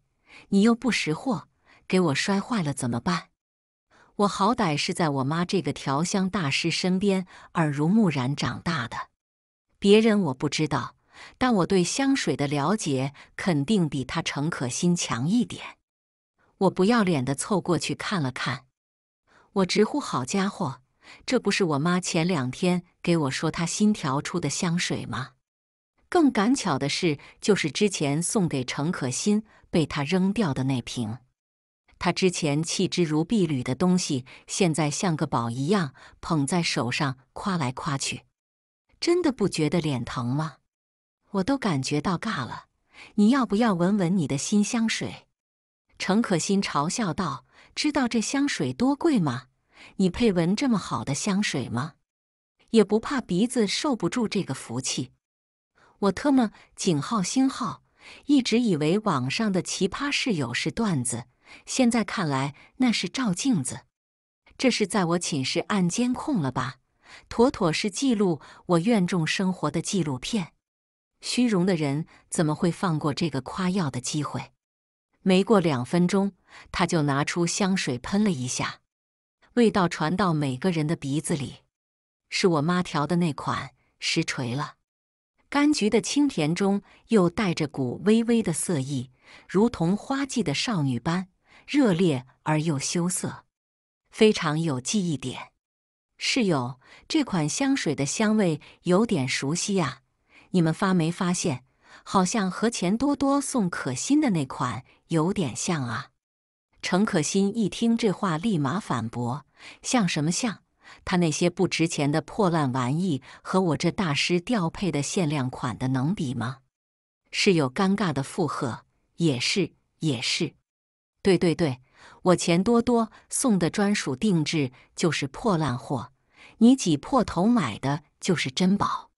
你又不识货，给我摔坏了怎么办？”我好歹是在我妈这个调香大师身边耳濡目染长大的，别人我不知道，但我对香水的了解肯定比她程可心强一点。我不要脸的凑过去看了看。我直呼好家伙，这不是我妈前两天给我说她新调出的香水吗？更赶巧的是，就是之前送给程可欣被她扔掉的那瓶。他之前弃之如敝履的东西，现在像个宝一样捧在手上夸来夸去，真的不觉得脸疼吗？我都感觉到尬了。你要不要闻闻你的新香水？程可欣嘲笑道。知道这香水多贵吗？你配闻这么好的香水吗？也不怕鼻子受不住这个福气？我特么井号星号，一直以为网上的奇葩室友是段子，现在看来那是照镜子。这是在我寝室按监控了吧？妥妥是记录我院众生活的纪录片。虚荣的人怎么会放过这个夸耀的机会？没过两分钟，他就拿出香水喷了一下，味道传到每个人的鼻子里，是我妈调的那款，实锤了。柑橘的清甜中又带着股微微的涩意，如同花季的少女般热烈而又羞涩，非常有记忆点。室友，这款香水的香味有点熟悉呀，你们发没发现？好像和钱多多送可心的那款。有点像啊！程可欣一听这话，立马反驳：“像什么像？他那些不值钱的破烂玩意，和我这大师调配的限量款的能比吗？”室友尴尬的附和：“也是，也是。对对对，我钱多多送的专属定制就是破烂货，你挤破头买的就是珍宝。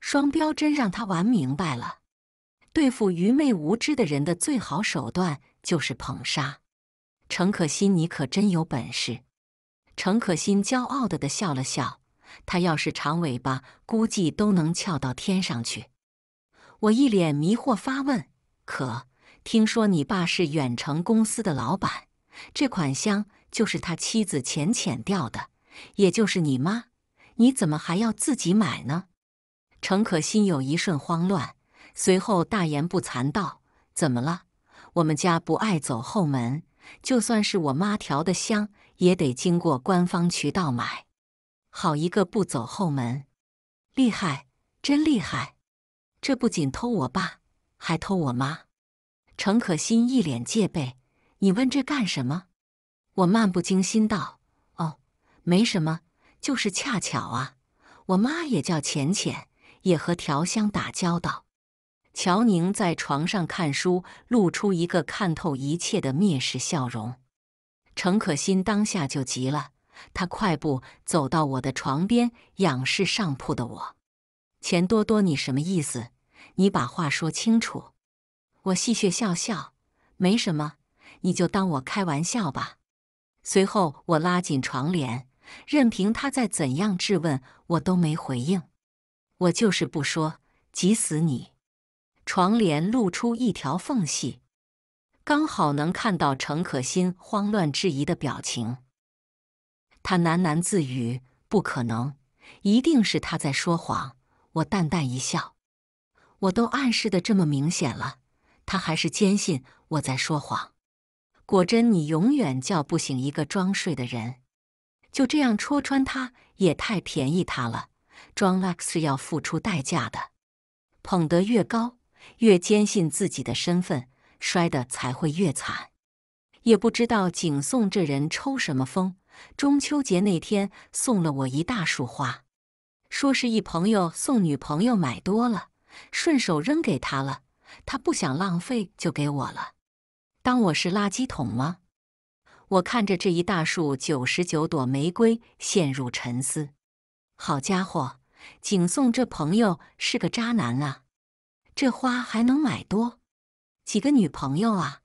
双标真让他玩明白了。”对付愚昧无知的人的最好手段就是捧杀。程可心，你可真有本事！程可心骄傲的的笑了笑。他要是长尾巴，估计都能翘到天上去。我一脸迷惑发问：“可听说你爸是远程公司的老板，这款香就是他妻子浅浅掉的，也就是你妈，你怎么还要自己买呢？”程可心有一瞬慌乱。随后大言不惭道：“怎么了？我们家不爱走后门，就算是我妈调的香，也得经过官方渠道买。好一个不走后门，厉害，真厉害！这不仅偷我爸，还偷我妈。”程可欣一脸戒备：“你问这干什么？”我漫不经心道：“哦，没什么，就是恰巧啊。我妈也叫浅浅，也和调香打交道。”乔宁在床上看书，露出一个看透一切的蔑视笑容。程可欣当下就急了，他快步走到我的床边，仰视上铺的我：“钱多多，你什么意思？你把话说清楚。”我戏谑笑笑：“没什么，你就当我开玩笑吧。”随后我拉紧床帘，任凭他再怎样质问，我都没回应。我就是不说，急死你。床帘露出一条缝隙，刚好能看到程可心慌乱质疑的表情。他喃喃自语：“不可能，一定是他在说谎。”我淡淡一笑：“我都暗示的这么明显了，他还是坚信我在说谎。果真，你永远叫不醒一个装睡的人。”就这样戳穿他，也太便宜他了。装 X 是要付出代价的，捧得越高。越坚信自己的身份，摔得才会越惨。也不知道景颂这人抽什么风，中秋节那天送了我一大束花，说是一朋友送女朋友买多了，顺手扔给他了，他不想浪费就给我了。当我是垃圾桶吗？我看着这一大束九十九朵玫瑰，陷入沉思。好家伙，景颂这朋友是个渣男啊！这花还能买多几个女朋友啊？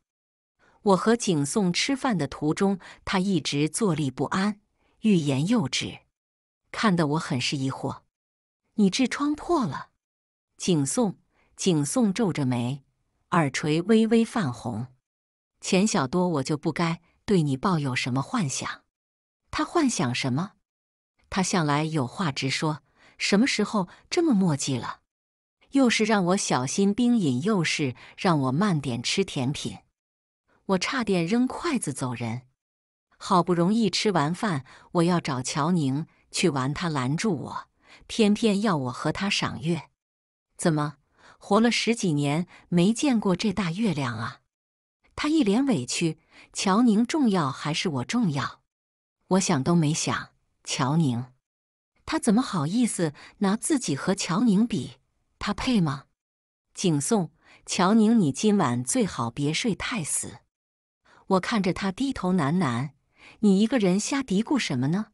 我和景颂吃饭的途中，他一直坐立不安，欲言又止，看得我很是疑惑。你痔疮破了？景颂，景颂皱着眉，耳垂微微泛红。钱小多，我就不该对你抱有什么幻想。他幻想什么？他向来有话直说，什么时候这么墨迹了？又是让我小心冰饮，又是让我慢点吃甜品，我差点扔筷子走人。好不容易吃完饭，我要找乔宁去玩，他拦住我，偏偏要我和他赏月。怎么活了十几年没见过这大月亮啊？他一脸委屈。乔宁重要还是我重要？我想都没想，乔宁。他怎么好意思拿自己和乔宁比？他配吗，景颂，乔宁？你今晚最好别睡太死。我看着他低头喃喃：“你一个人瞎嘀咕什么呢？”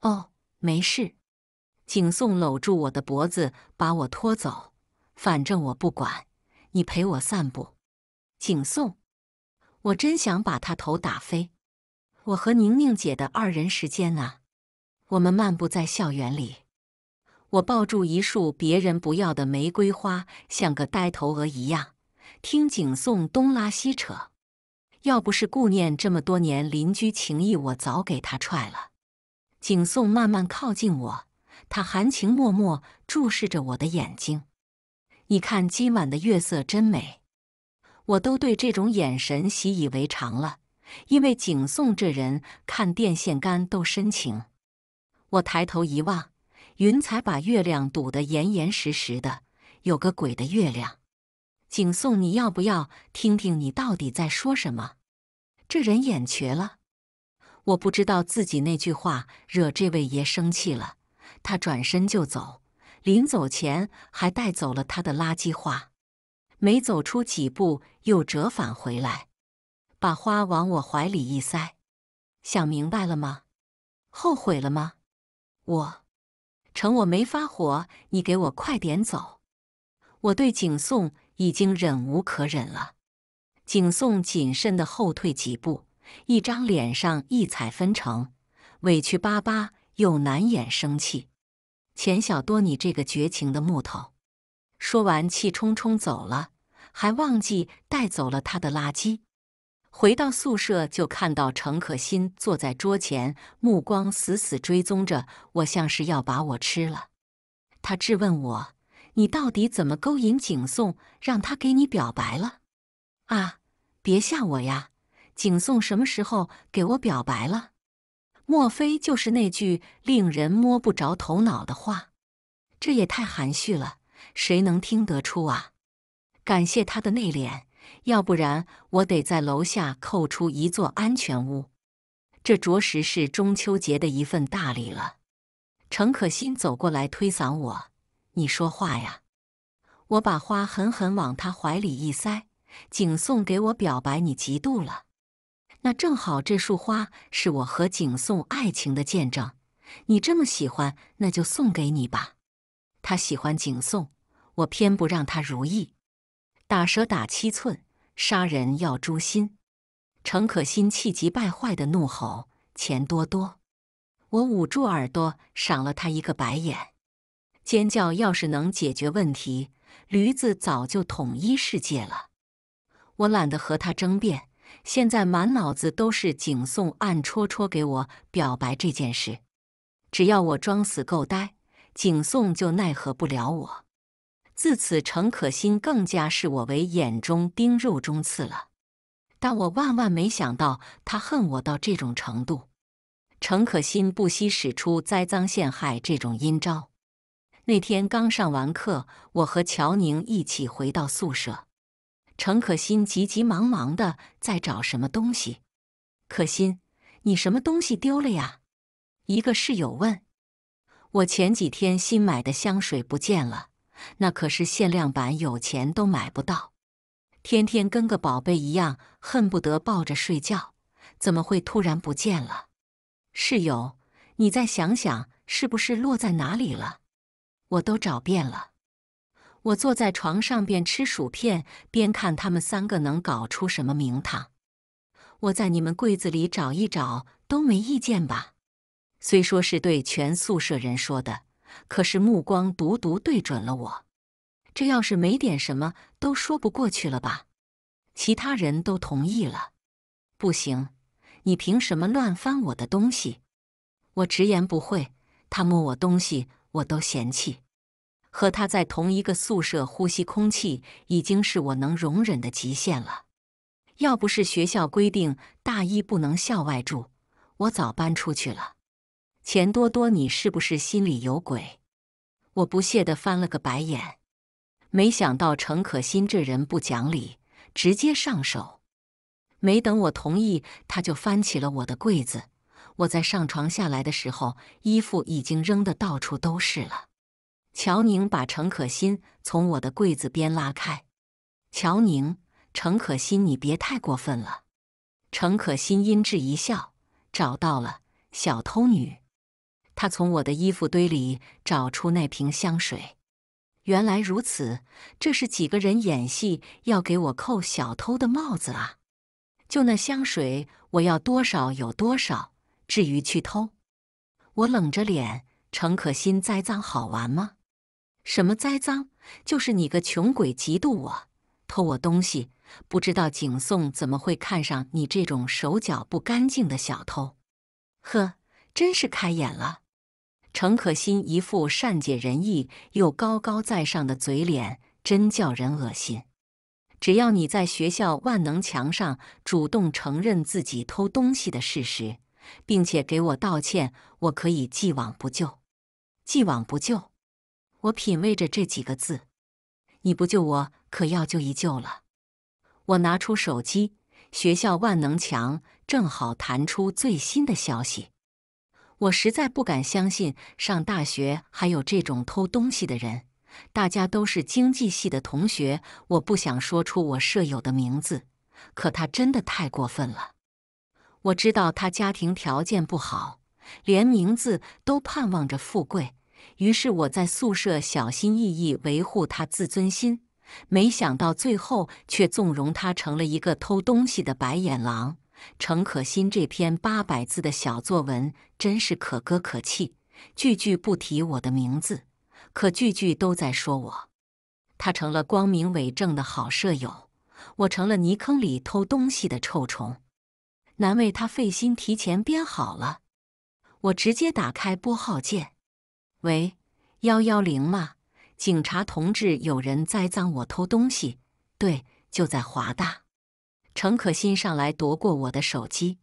哦，没事。景颂搂住我的脖子，把我拖走。反正我不管，你陪我散步。景颂，我真想把他头打飞。我和宁宁姐的二人时间啊，我们漫步在校园里。我抱住一束别人不要的玫瑰花，像个呆头鹅一样，听景颂东拉西扯。要不是顾念这么多年邻居情谊，我早给他踹了。景颂慢慢靠近我，他含情脉脉注视着我的眼睛。你看今晚的月色真美，我都对这种眼神习以为常了，因为景颂这人看电线杆都深情。我抬头一望。云彩把月亮堵得严严实实的，有个鬼的月亮！景颂，你要不要听听？你到底在说什么？这人眼瘸了！我不知道自己那句话惹这位爷生气了，他转身就走，临走前还带走了他的垃圾话。没走出几步，又折返回来，把花往我怀里一塞，想明白了吗？后悔了吗？我。趁我没发火，你给我快点走！我对景颂已经忍无可忍了。景颂谨慎地后退几步，一张脸上异彩纷呈，委屈巴巴又难掩生气。钱小多，你这个绝情的木头！说完，气冲冲走了，还忘记带走了他的垃圾。回到宿舍，就看到程可欣坐在桌前，目光死死追踪着我，像是要把我吃了。他质问我：“你到底怎么勾引景颂，让他给你表白了？”啊，别吓我呀！景颂什么时候给我表白了？莫非就是那句令人摸不着头脑的话？这也太含蓄了，谁能听得出啊？感谢他的内敛。要不然我得在楼下扣出一座安全屋，这着实是中秋节的一份大礼了。程可心走过来推搡我：“你说话呀！”我把花狠狠往他怀里一塞：“景颂给我表白，你嫉妒了？那正好，这束花是我和景颂爱情的见证。你这么喜欢，那就送给你吧。他喜欢景颂，我偏不让他如意。”打蛇打七寸，杀人要诛心。程可心气急败坏的怒吼：“钱多多，我捂住耳朵，赏了他一个白眼。”尖叫要是能解决问题，驴子早就统一世界了。我懒得和他争辩，现在满脑子都是景颂暗戳戳给我表白这件事。只要我装死够呆，景颂就奈何不了我。自此，程可欣更加视我为眼中钉、肉中刺了。但我万万没想到，他恨我到这种程度。程可欣不惜使出栽赃陷害这种阴招。那天刚上完课，我和乔宁一起回到宿舍，程可欣急急忙忙的在找什么东西。可欣，你什么东西丢了呀？一个室友问我：“前几天新买的香水不见了。”那可是限量版，有钱都买不到。天天跟个宝贝一样，恨不得抱着睡觉。怎么会突然不见了？室友，你再想想，是不是落在哪里了？我都找遍了。我坐在床上边吃薯片边看他们三个能搞出什么名堂。我在你们柜子里找一找，都没意见吧。虽说是对全宿舍人说的。可是目光独独对准了我，这要是没点什么都说不过去了吧？其他人都同意了，不行！你凭什么乱翻我的东西？我直言不讳，他摸我东西我都嫌弃，和他在同一个宿舍呼吸空气已经是我能容忍的极限了。要不是学校规定大一不能校外住，我早搬出去了。钱多多，你是不是心里有鬼？我不屑的翻了个白眼。没想到程可欣这人不讲理，直接上手。没等我同意，他就翻起了我的柜子。我在上床下来的时候，衣服已经扔得到处都是了。乔宁把程可欣从我的柜子边拉开。乔宁，程可欣，你别太过分了。程可欣阴鸷一笑：“找到了，小偷女。”他从我的衣服堆里找出那瓶香水，原来如此，这是几个人演戏要给我扣小偷的帽子啊！就那香水，我要多少有多少，至于去偷？我冷着脸，程可心栽赃好玩吗？什么栽赃？就是你个穷鬼，嫉妒我，偷我东西，不知道景颂怎么会看上你这种手脚不干净的小偷？呵，真是开眼了。陈可辛一副善解人意又高高在上的嘴脸，真叫人恶心。只要你在学校万能墙上主动承认自己偷东西的事实，并且给我道歉，我可以既往不咎。既往不咎。我品味着这几个字，你不救我，可要救一救了。我拿出手机，学校万能墙正好弹出最新的消息。我实在不敢相信，上大学还有这种偷东西的人。大家都是经济系的同学，我不想说出我舍友的名字，可他真的太过分了。我知道他家庭条件不好，连名字都盼望着富贵。于是我在宿舍小心翼翼维护他自尊心，没想到最后却纵容他成了一个偷东西的白眼狼。程可欣这篇八百字的小作文真是可歌可泣，句句不提我的名字，可句句都在说我。他成了光明伟正的好舍友，我成了泥坑里偷东西的臭虫。难为他费心提前编好了，我直接打开拨号键。喂，幺幺零吗？警察同志，有人栽赃我偷东西，对，就在华大。程可欣上来夺过我的手机，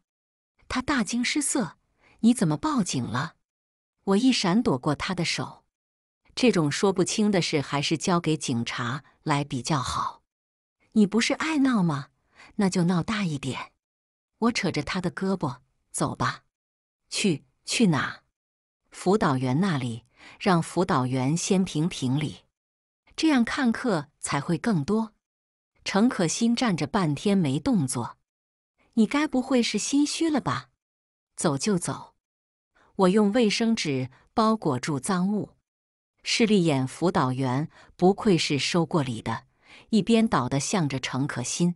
他大惊失色：“你怎么报警了？”我一闪躲过他的手，这种说不清的事还是交给警察来比较好。你不是爱闹吗？那就闹大一点。我扯着他的胳膊：“走吧，去去哪？辅导员那里，让辅导员先评评理，这样看客才会更多。”程可心站着半天没动作，你该不会是心虚了吧？走就走！我用卫生纸包裹住赃物。势利眼辅导员不愧是收过礼的，一边倒的向着程可心。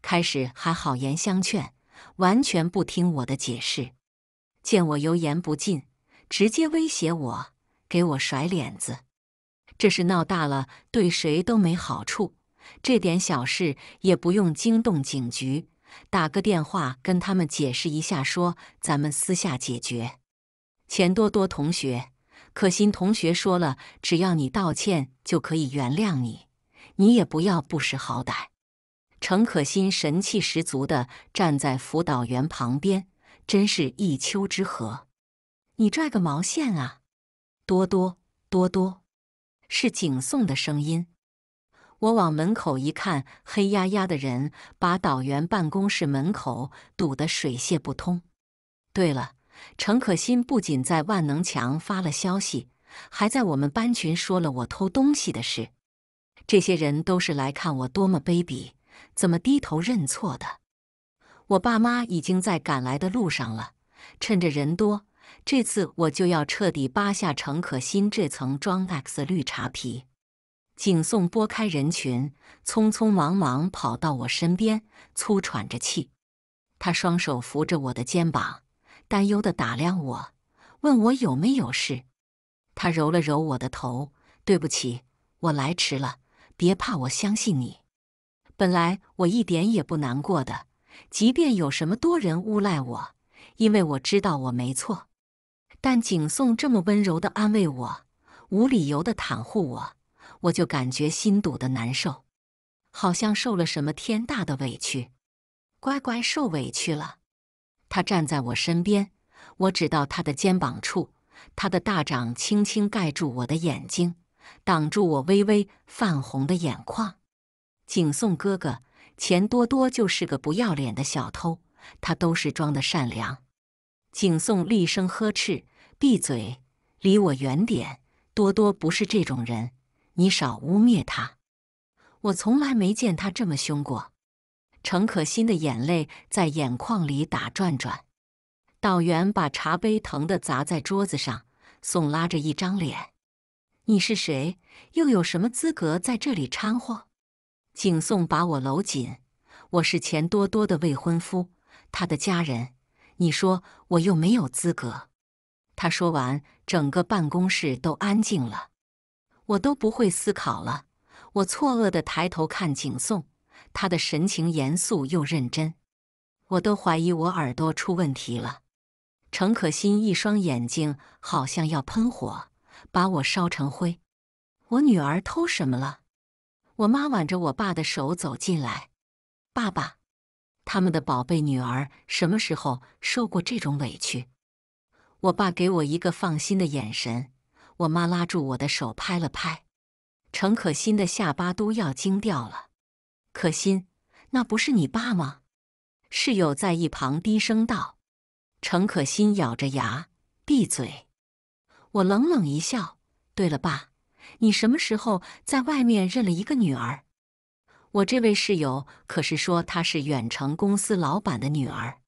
开始还好言相劝，完全不听我的解释。见我油盐不进，直接威胁我，给我甩脸子。这事闹大了，对谁都没好处。这点小事也不用惊动警局，打个电话跟他们解释一下，说咱们私下解决。钱多多同学，可心同学说了，只要你道歉就可以原谅你，你也不要不识好歹。程可心神气十足地站在辅导员旁边，真是一丘之貉。你拽个毛线啊，多多多多，是景颂的声音。我往门口一看，黑压压的人把导员办公室门口堵得水泄不通。对了，程可心不仅在万能墙发了消息，还在我们班群说了我偷东西的事。这些人都是来看我多么卑鄙，怎么低头认错的？我爸妈已经在赶来的路上了。趁着人多，这次我就要彻底扒下程可心这层装 X 绿茶皮。景颂拨开人群，匆匆忙忙跑到我身边，粗喘着气。他双手扶着我的肩膀，担忧地打量我，问我有没有事。他揉了揉我的头，对不起，我来迟了。别怕，我相信你。本来我一点也不难过的，即便有什么多人诬赖我，因为我知道我没错。但景颂这么温柔的安慰我，无理由的袒护我。我就感觉心堵的难受，好像受了什么天大的委屈。乖乖受委屈了。他站在我身边，我指到他的肩膀处，他的大掌轻轻盖住我的眼睛，挡住我微微泛红的眼眶。景颂哥哥，钱多多就是个不要脸的小偷，他都是装的善良。景颂厉声呵斥：“闭嘴，离我远点！多多不是这种人。”你少污蔑他！我从来没见他这么凶过。程可欣的眼泪在眼眶里打转转。导员把茶杯疼得砸在桌子上，宋拉着一张脸：“你是谁？又有什么资格在这里掺和？”景宋把我搂紧：“我是钱多多的未婚夫，他的家人。你说我又没有资格？”他说完，整个办公室都安静了。我都不会思考了。我错愕的抬头看景颂，他的神情严肃又认真。我都怀疑我耳朵出问题了。程可欣一双眼睛好像要喷火，把我烧成灰。我女儿偷什么了？我妈挽着我爸的手走进来。爸爸，他们的宝贝女儿什么时候受过这种委屈？我爸给我一个放心的眼神。我妈拉住我的手，拍了拍，程可心的下巴都要惊掉了。可心，那不是你爸吗？室友在一旁低声道。程可心咬着牙，闭嘴。我冷冷一笑。对了，爸，你什么时候在外面认了一个女儿？我这位室友可是说她是远程公司老板的女儿。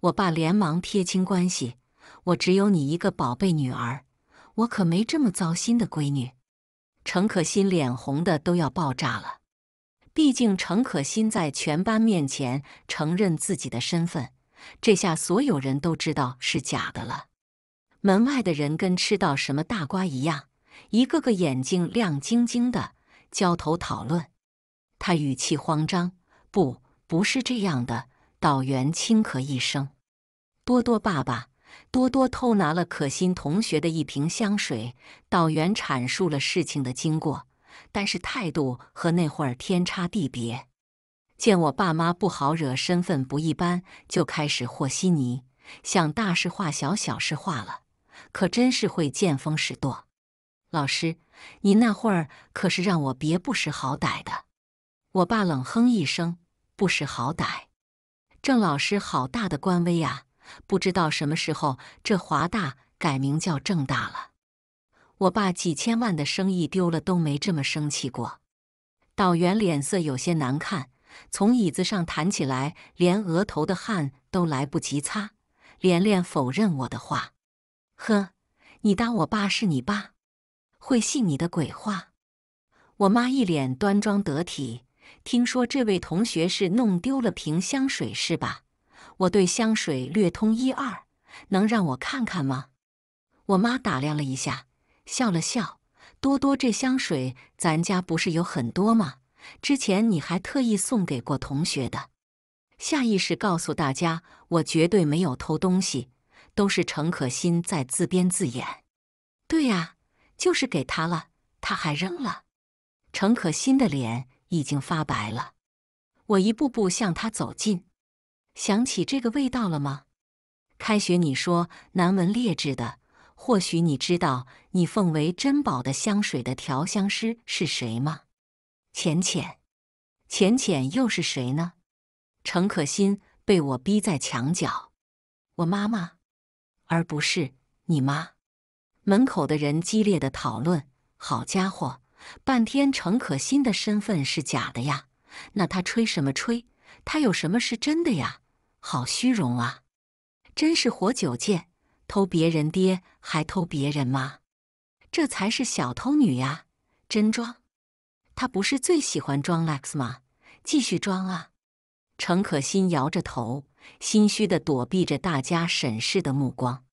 我爸连忙撇清关系。我只有你一个宝贝女儿。我可没这么糟心的闺女，程可欣脸红的都要爆炸了。毕竟程可欣在全班面前承认自己的身份，这下所有人都知道是假的了。门外的人跟吃到什么大瓜一样，一个个眼睛亮晶晶的，交头讨论。他语气慌张：“不，不是这样的。”导员轻咳一声：“多多爸爸。”多多偷拿了可心同学的一瓶香水，导员阐述了事情的经过，但是态度和那会儿天差地别。见我爸妈不好惹，身份不一般，就开始和稀泥，想大事化小，小事化了。可真是会见风使舵。老师，你那会儿可是让我别不识好歹的。我爸冷哼一声：“不识好歹。”郑老师好大的官威啊！不知道什么时候，这华大改名叫正大了。我爸几千万的生意丢了，都没这么生气过。导员脸色有些难看，从椅子上弹起来，连额头的汗都来不及擦，连连否认我的话：“呵，你当我爸是你爸？会信你的鬼话？”我妈一脸端庄得体，听说这位同学是弄丢了瓶香水，是吧？我对香水略通一二，能让我看看吗？我妈打量了一下，笑了笑：“多多，这香水咱家不是有很多吗？之前你还特意送给过同学的。”下意识告诉大家，我绝对没有偷东西，都是程可欣在自编自演。对呀，就是给他了，他还扔了。程可欣的脸已经发白了，我一步步向他走近。想起这个味道了吗？开学你说难闻劣质的，或许你知道你奉为珍宝的香水的调香师是谁吗？浅浅，浅浅又是谁呢？程可欣被我逼在墙角，我妈妈，而不是你妈。门口的人激烈的讨论。好家伙，半天程可欣的身份是假的呀？那他吹什么吹？他有什么是真的呀？好虚荣啊！真是活久见，偷别人爹还偷别人妈，这才是小偷女呀！真装，她不是最喜欢装 l e x 吗？继续装啊！程可欣摇着头，心虚的躲避着大家审视的目光。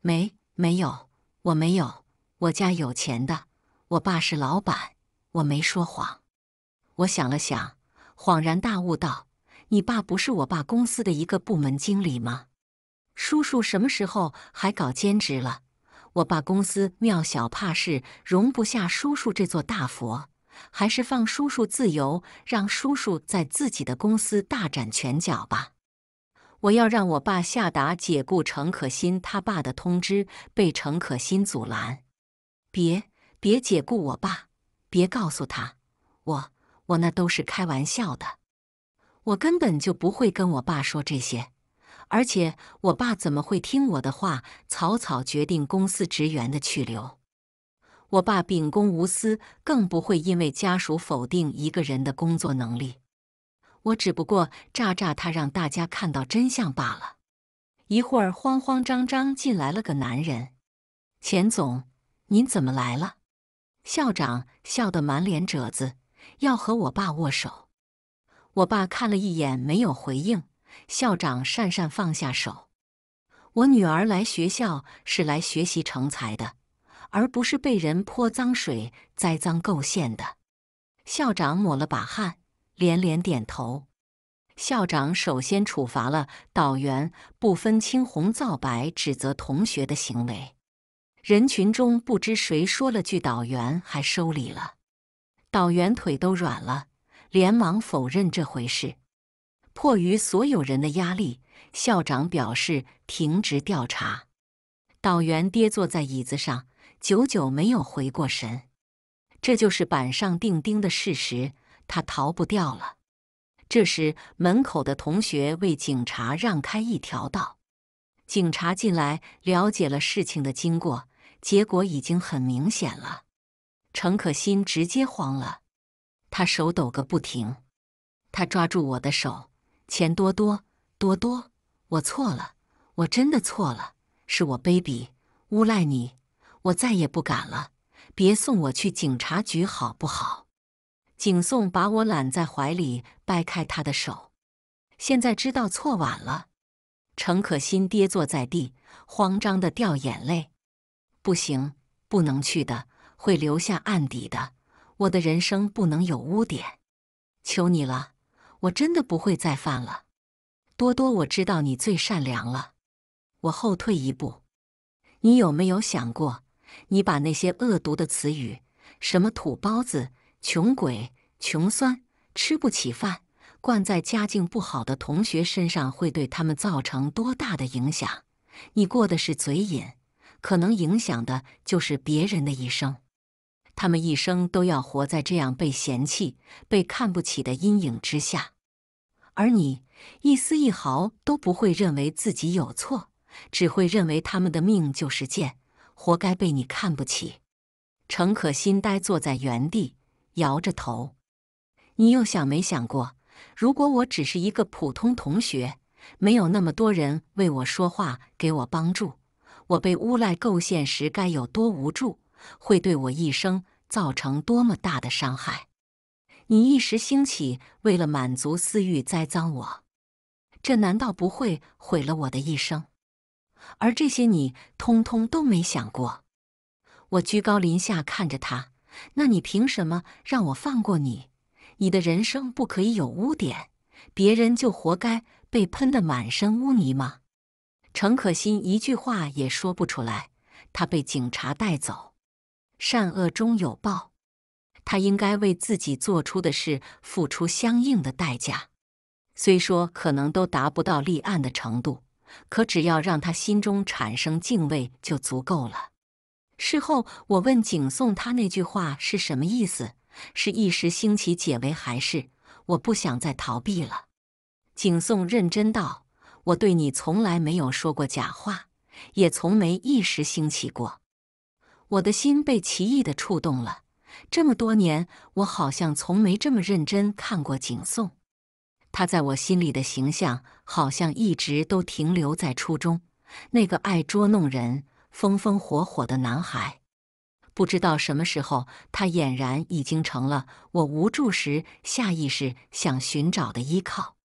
没，没有，我没有，我家有钱的，我爸是老板，我没说谎。我想了想，恍然大悟道。你爸不是我爸公司的一个部门经理吗？叔叔什么时候还搞兼职了？我爸公司庙小怕事，容不下叔叔这座大佛，还是放叔叔自由，让叔叔在自己的公司大展拳脚吧。我要让我爸下达解雇程可欣他爸的通知，被程可欣阻拦。别别解雇我爸，别告诉他，我我那都是开玩笑的。我根本就不会跟我爸说这些，而且我爸怎么会听我的话草草决定公司职员的去留？我爸秉公无私，更不会因为家属否定一个人的工作能力。我只不过诈诈他，让大家看到真相罢了。一会儿慌慌张张进来了个男人，钱总，您怎么来了？校长笑得满脸褶子，要和我爸握手。我爸看了一眼，没有回应。校长讪讪放下手。我女儿来学校是来学习成才的，而不是被人泼脏水、栽赃构陷的。校长抹了把汗，连连点头。校长首先处罚了导员不分青红皂白指责同学的行为。人群中不知谁说了句“导员还收礼了”，导员腿都软了。连忙否认这回事，迫于所有人的压力，校长表示停职调查。导员跌坐在椅子上，久久没有回过神。这就是板上钉钉的事实，他逃不掉了。这时，门口的同学为警察让开一条道，警察进来了解了事情的经过，结果已经很明显了。陈可辛直接慌了。他手抖个不停，他抓住我的手，钱多多多多，我错了，我真的错了，是我卑鄙诬赖你，我再也不敢了，别送我去警察局好不好？景颂把我揽在怀里，掰开他的手，现在知道错晚了。程可心跌坐在地，慌张的掉眼泪，不行，不能去的，会留下案底的。我的人生不能有污点，求你了，我真的不会再犯了。多多，我知道你最善良了。我后退一步，你有没有想过，你把那些恶毒的词语，什么土包子、穷鬼、穷酸、吃不起饭，灌在家境不好的同学身上，会对他们造成多大的影响？你过的是嘴瘾，可能影响的就是别人的一生。他们一生都要活在这样被嫌弃、被看不起的阴影之下，而你一丝一毫都不会认为自己有错，只会认为他们的命就是贱，活该被你看不起。程可心呆坐在原地，摇着头。你又想没想过，如果我只是一个普通同学，没有那么多人为我说话、给我帮助，我被诬赖构陷时该有多无助？会对我一生。造成多么大的伤害！你一时兴起，为了满足私欲，栽赃我，这难道不会毁了我的一生？而这些你通通都没想过。我居高临下看着他，那你凭什么让我放过你？你的人生不可以有污点，别人就活该被喷得满身污泥吗？程可欣一句话也说不出来，他被警察带走。善恶终有报，他应该为自己做出的事付出相应的代价。虽说可能都达不到立案的程度，可只要让他心中产生敬畏就足够了。事后我问景颂，他那句话是什么意思？是一时兴起解围，还是我不想再逃避了？景颂认真道：“我对你从来没有说过假话，也从没一时兴起过。”我的心被奇异的触动了。这么多年，我好像从没这么认真看过景颂。他在我心里的形象，好像一直都停留在初中那个爱捉弄人、风风火火的男孩。不知道什么时候，他俨然已经成了我无助时下意识想寻找的依靠。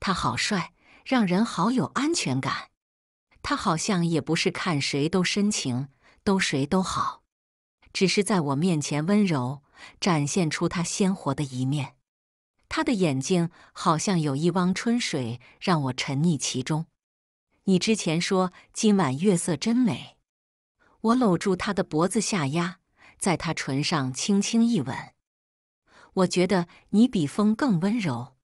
他好帅，让人好有安全感。他好像也不是看谁都深情。都谁都好，只是在我面前温柔，展现出他鲜活的一面。他的眼睛好像有一汪春水，让我沉溺其中。你之前说今晚月色真美，我搂住他的脖子下压，在他唇上轻轻一吻。我觉得你比风更温柔。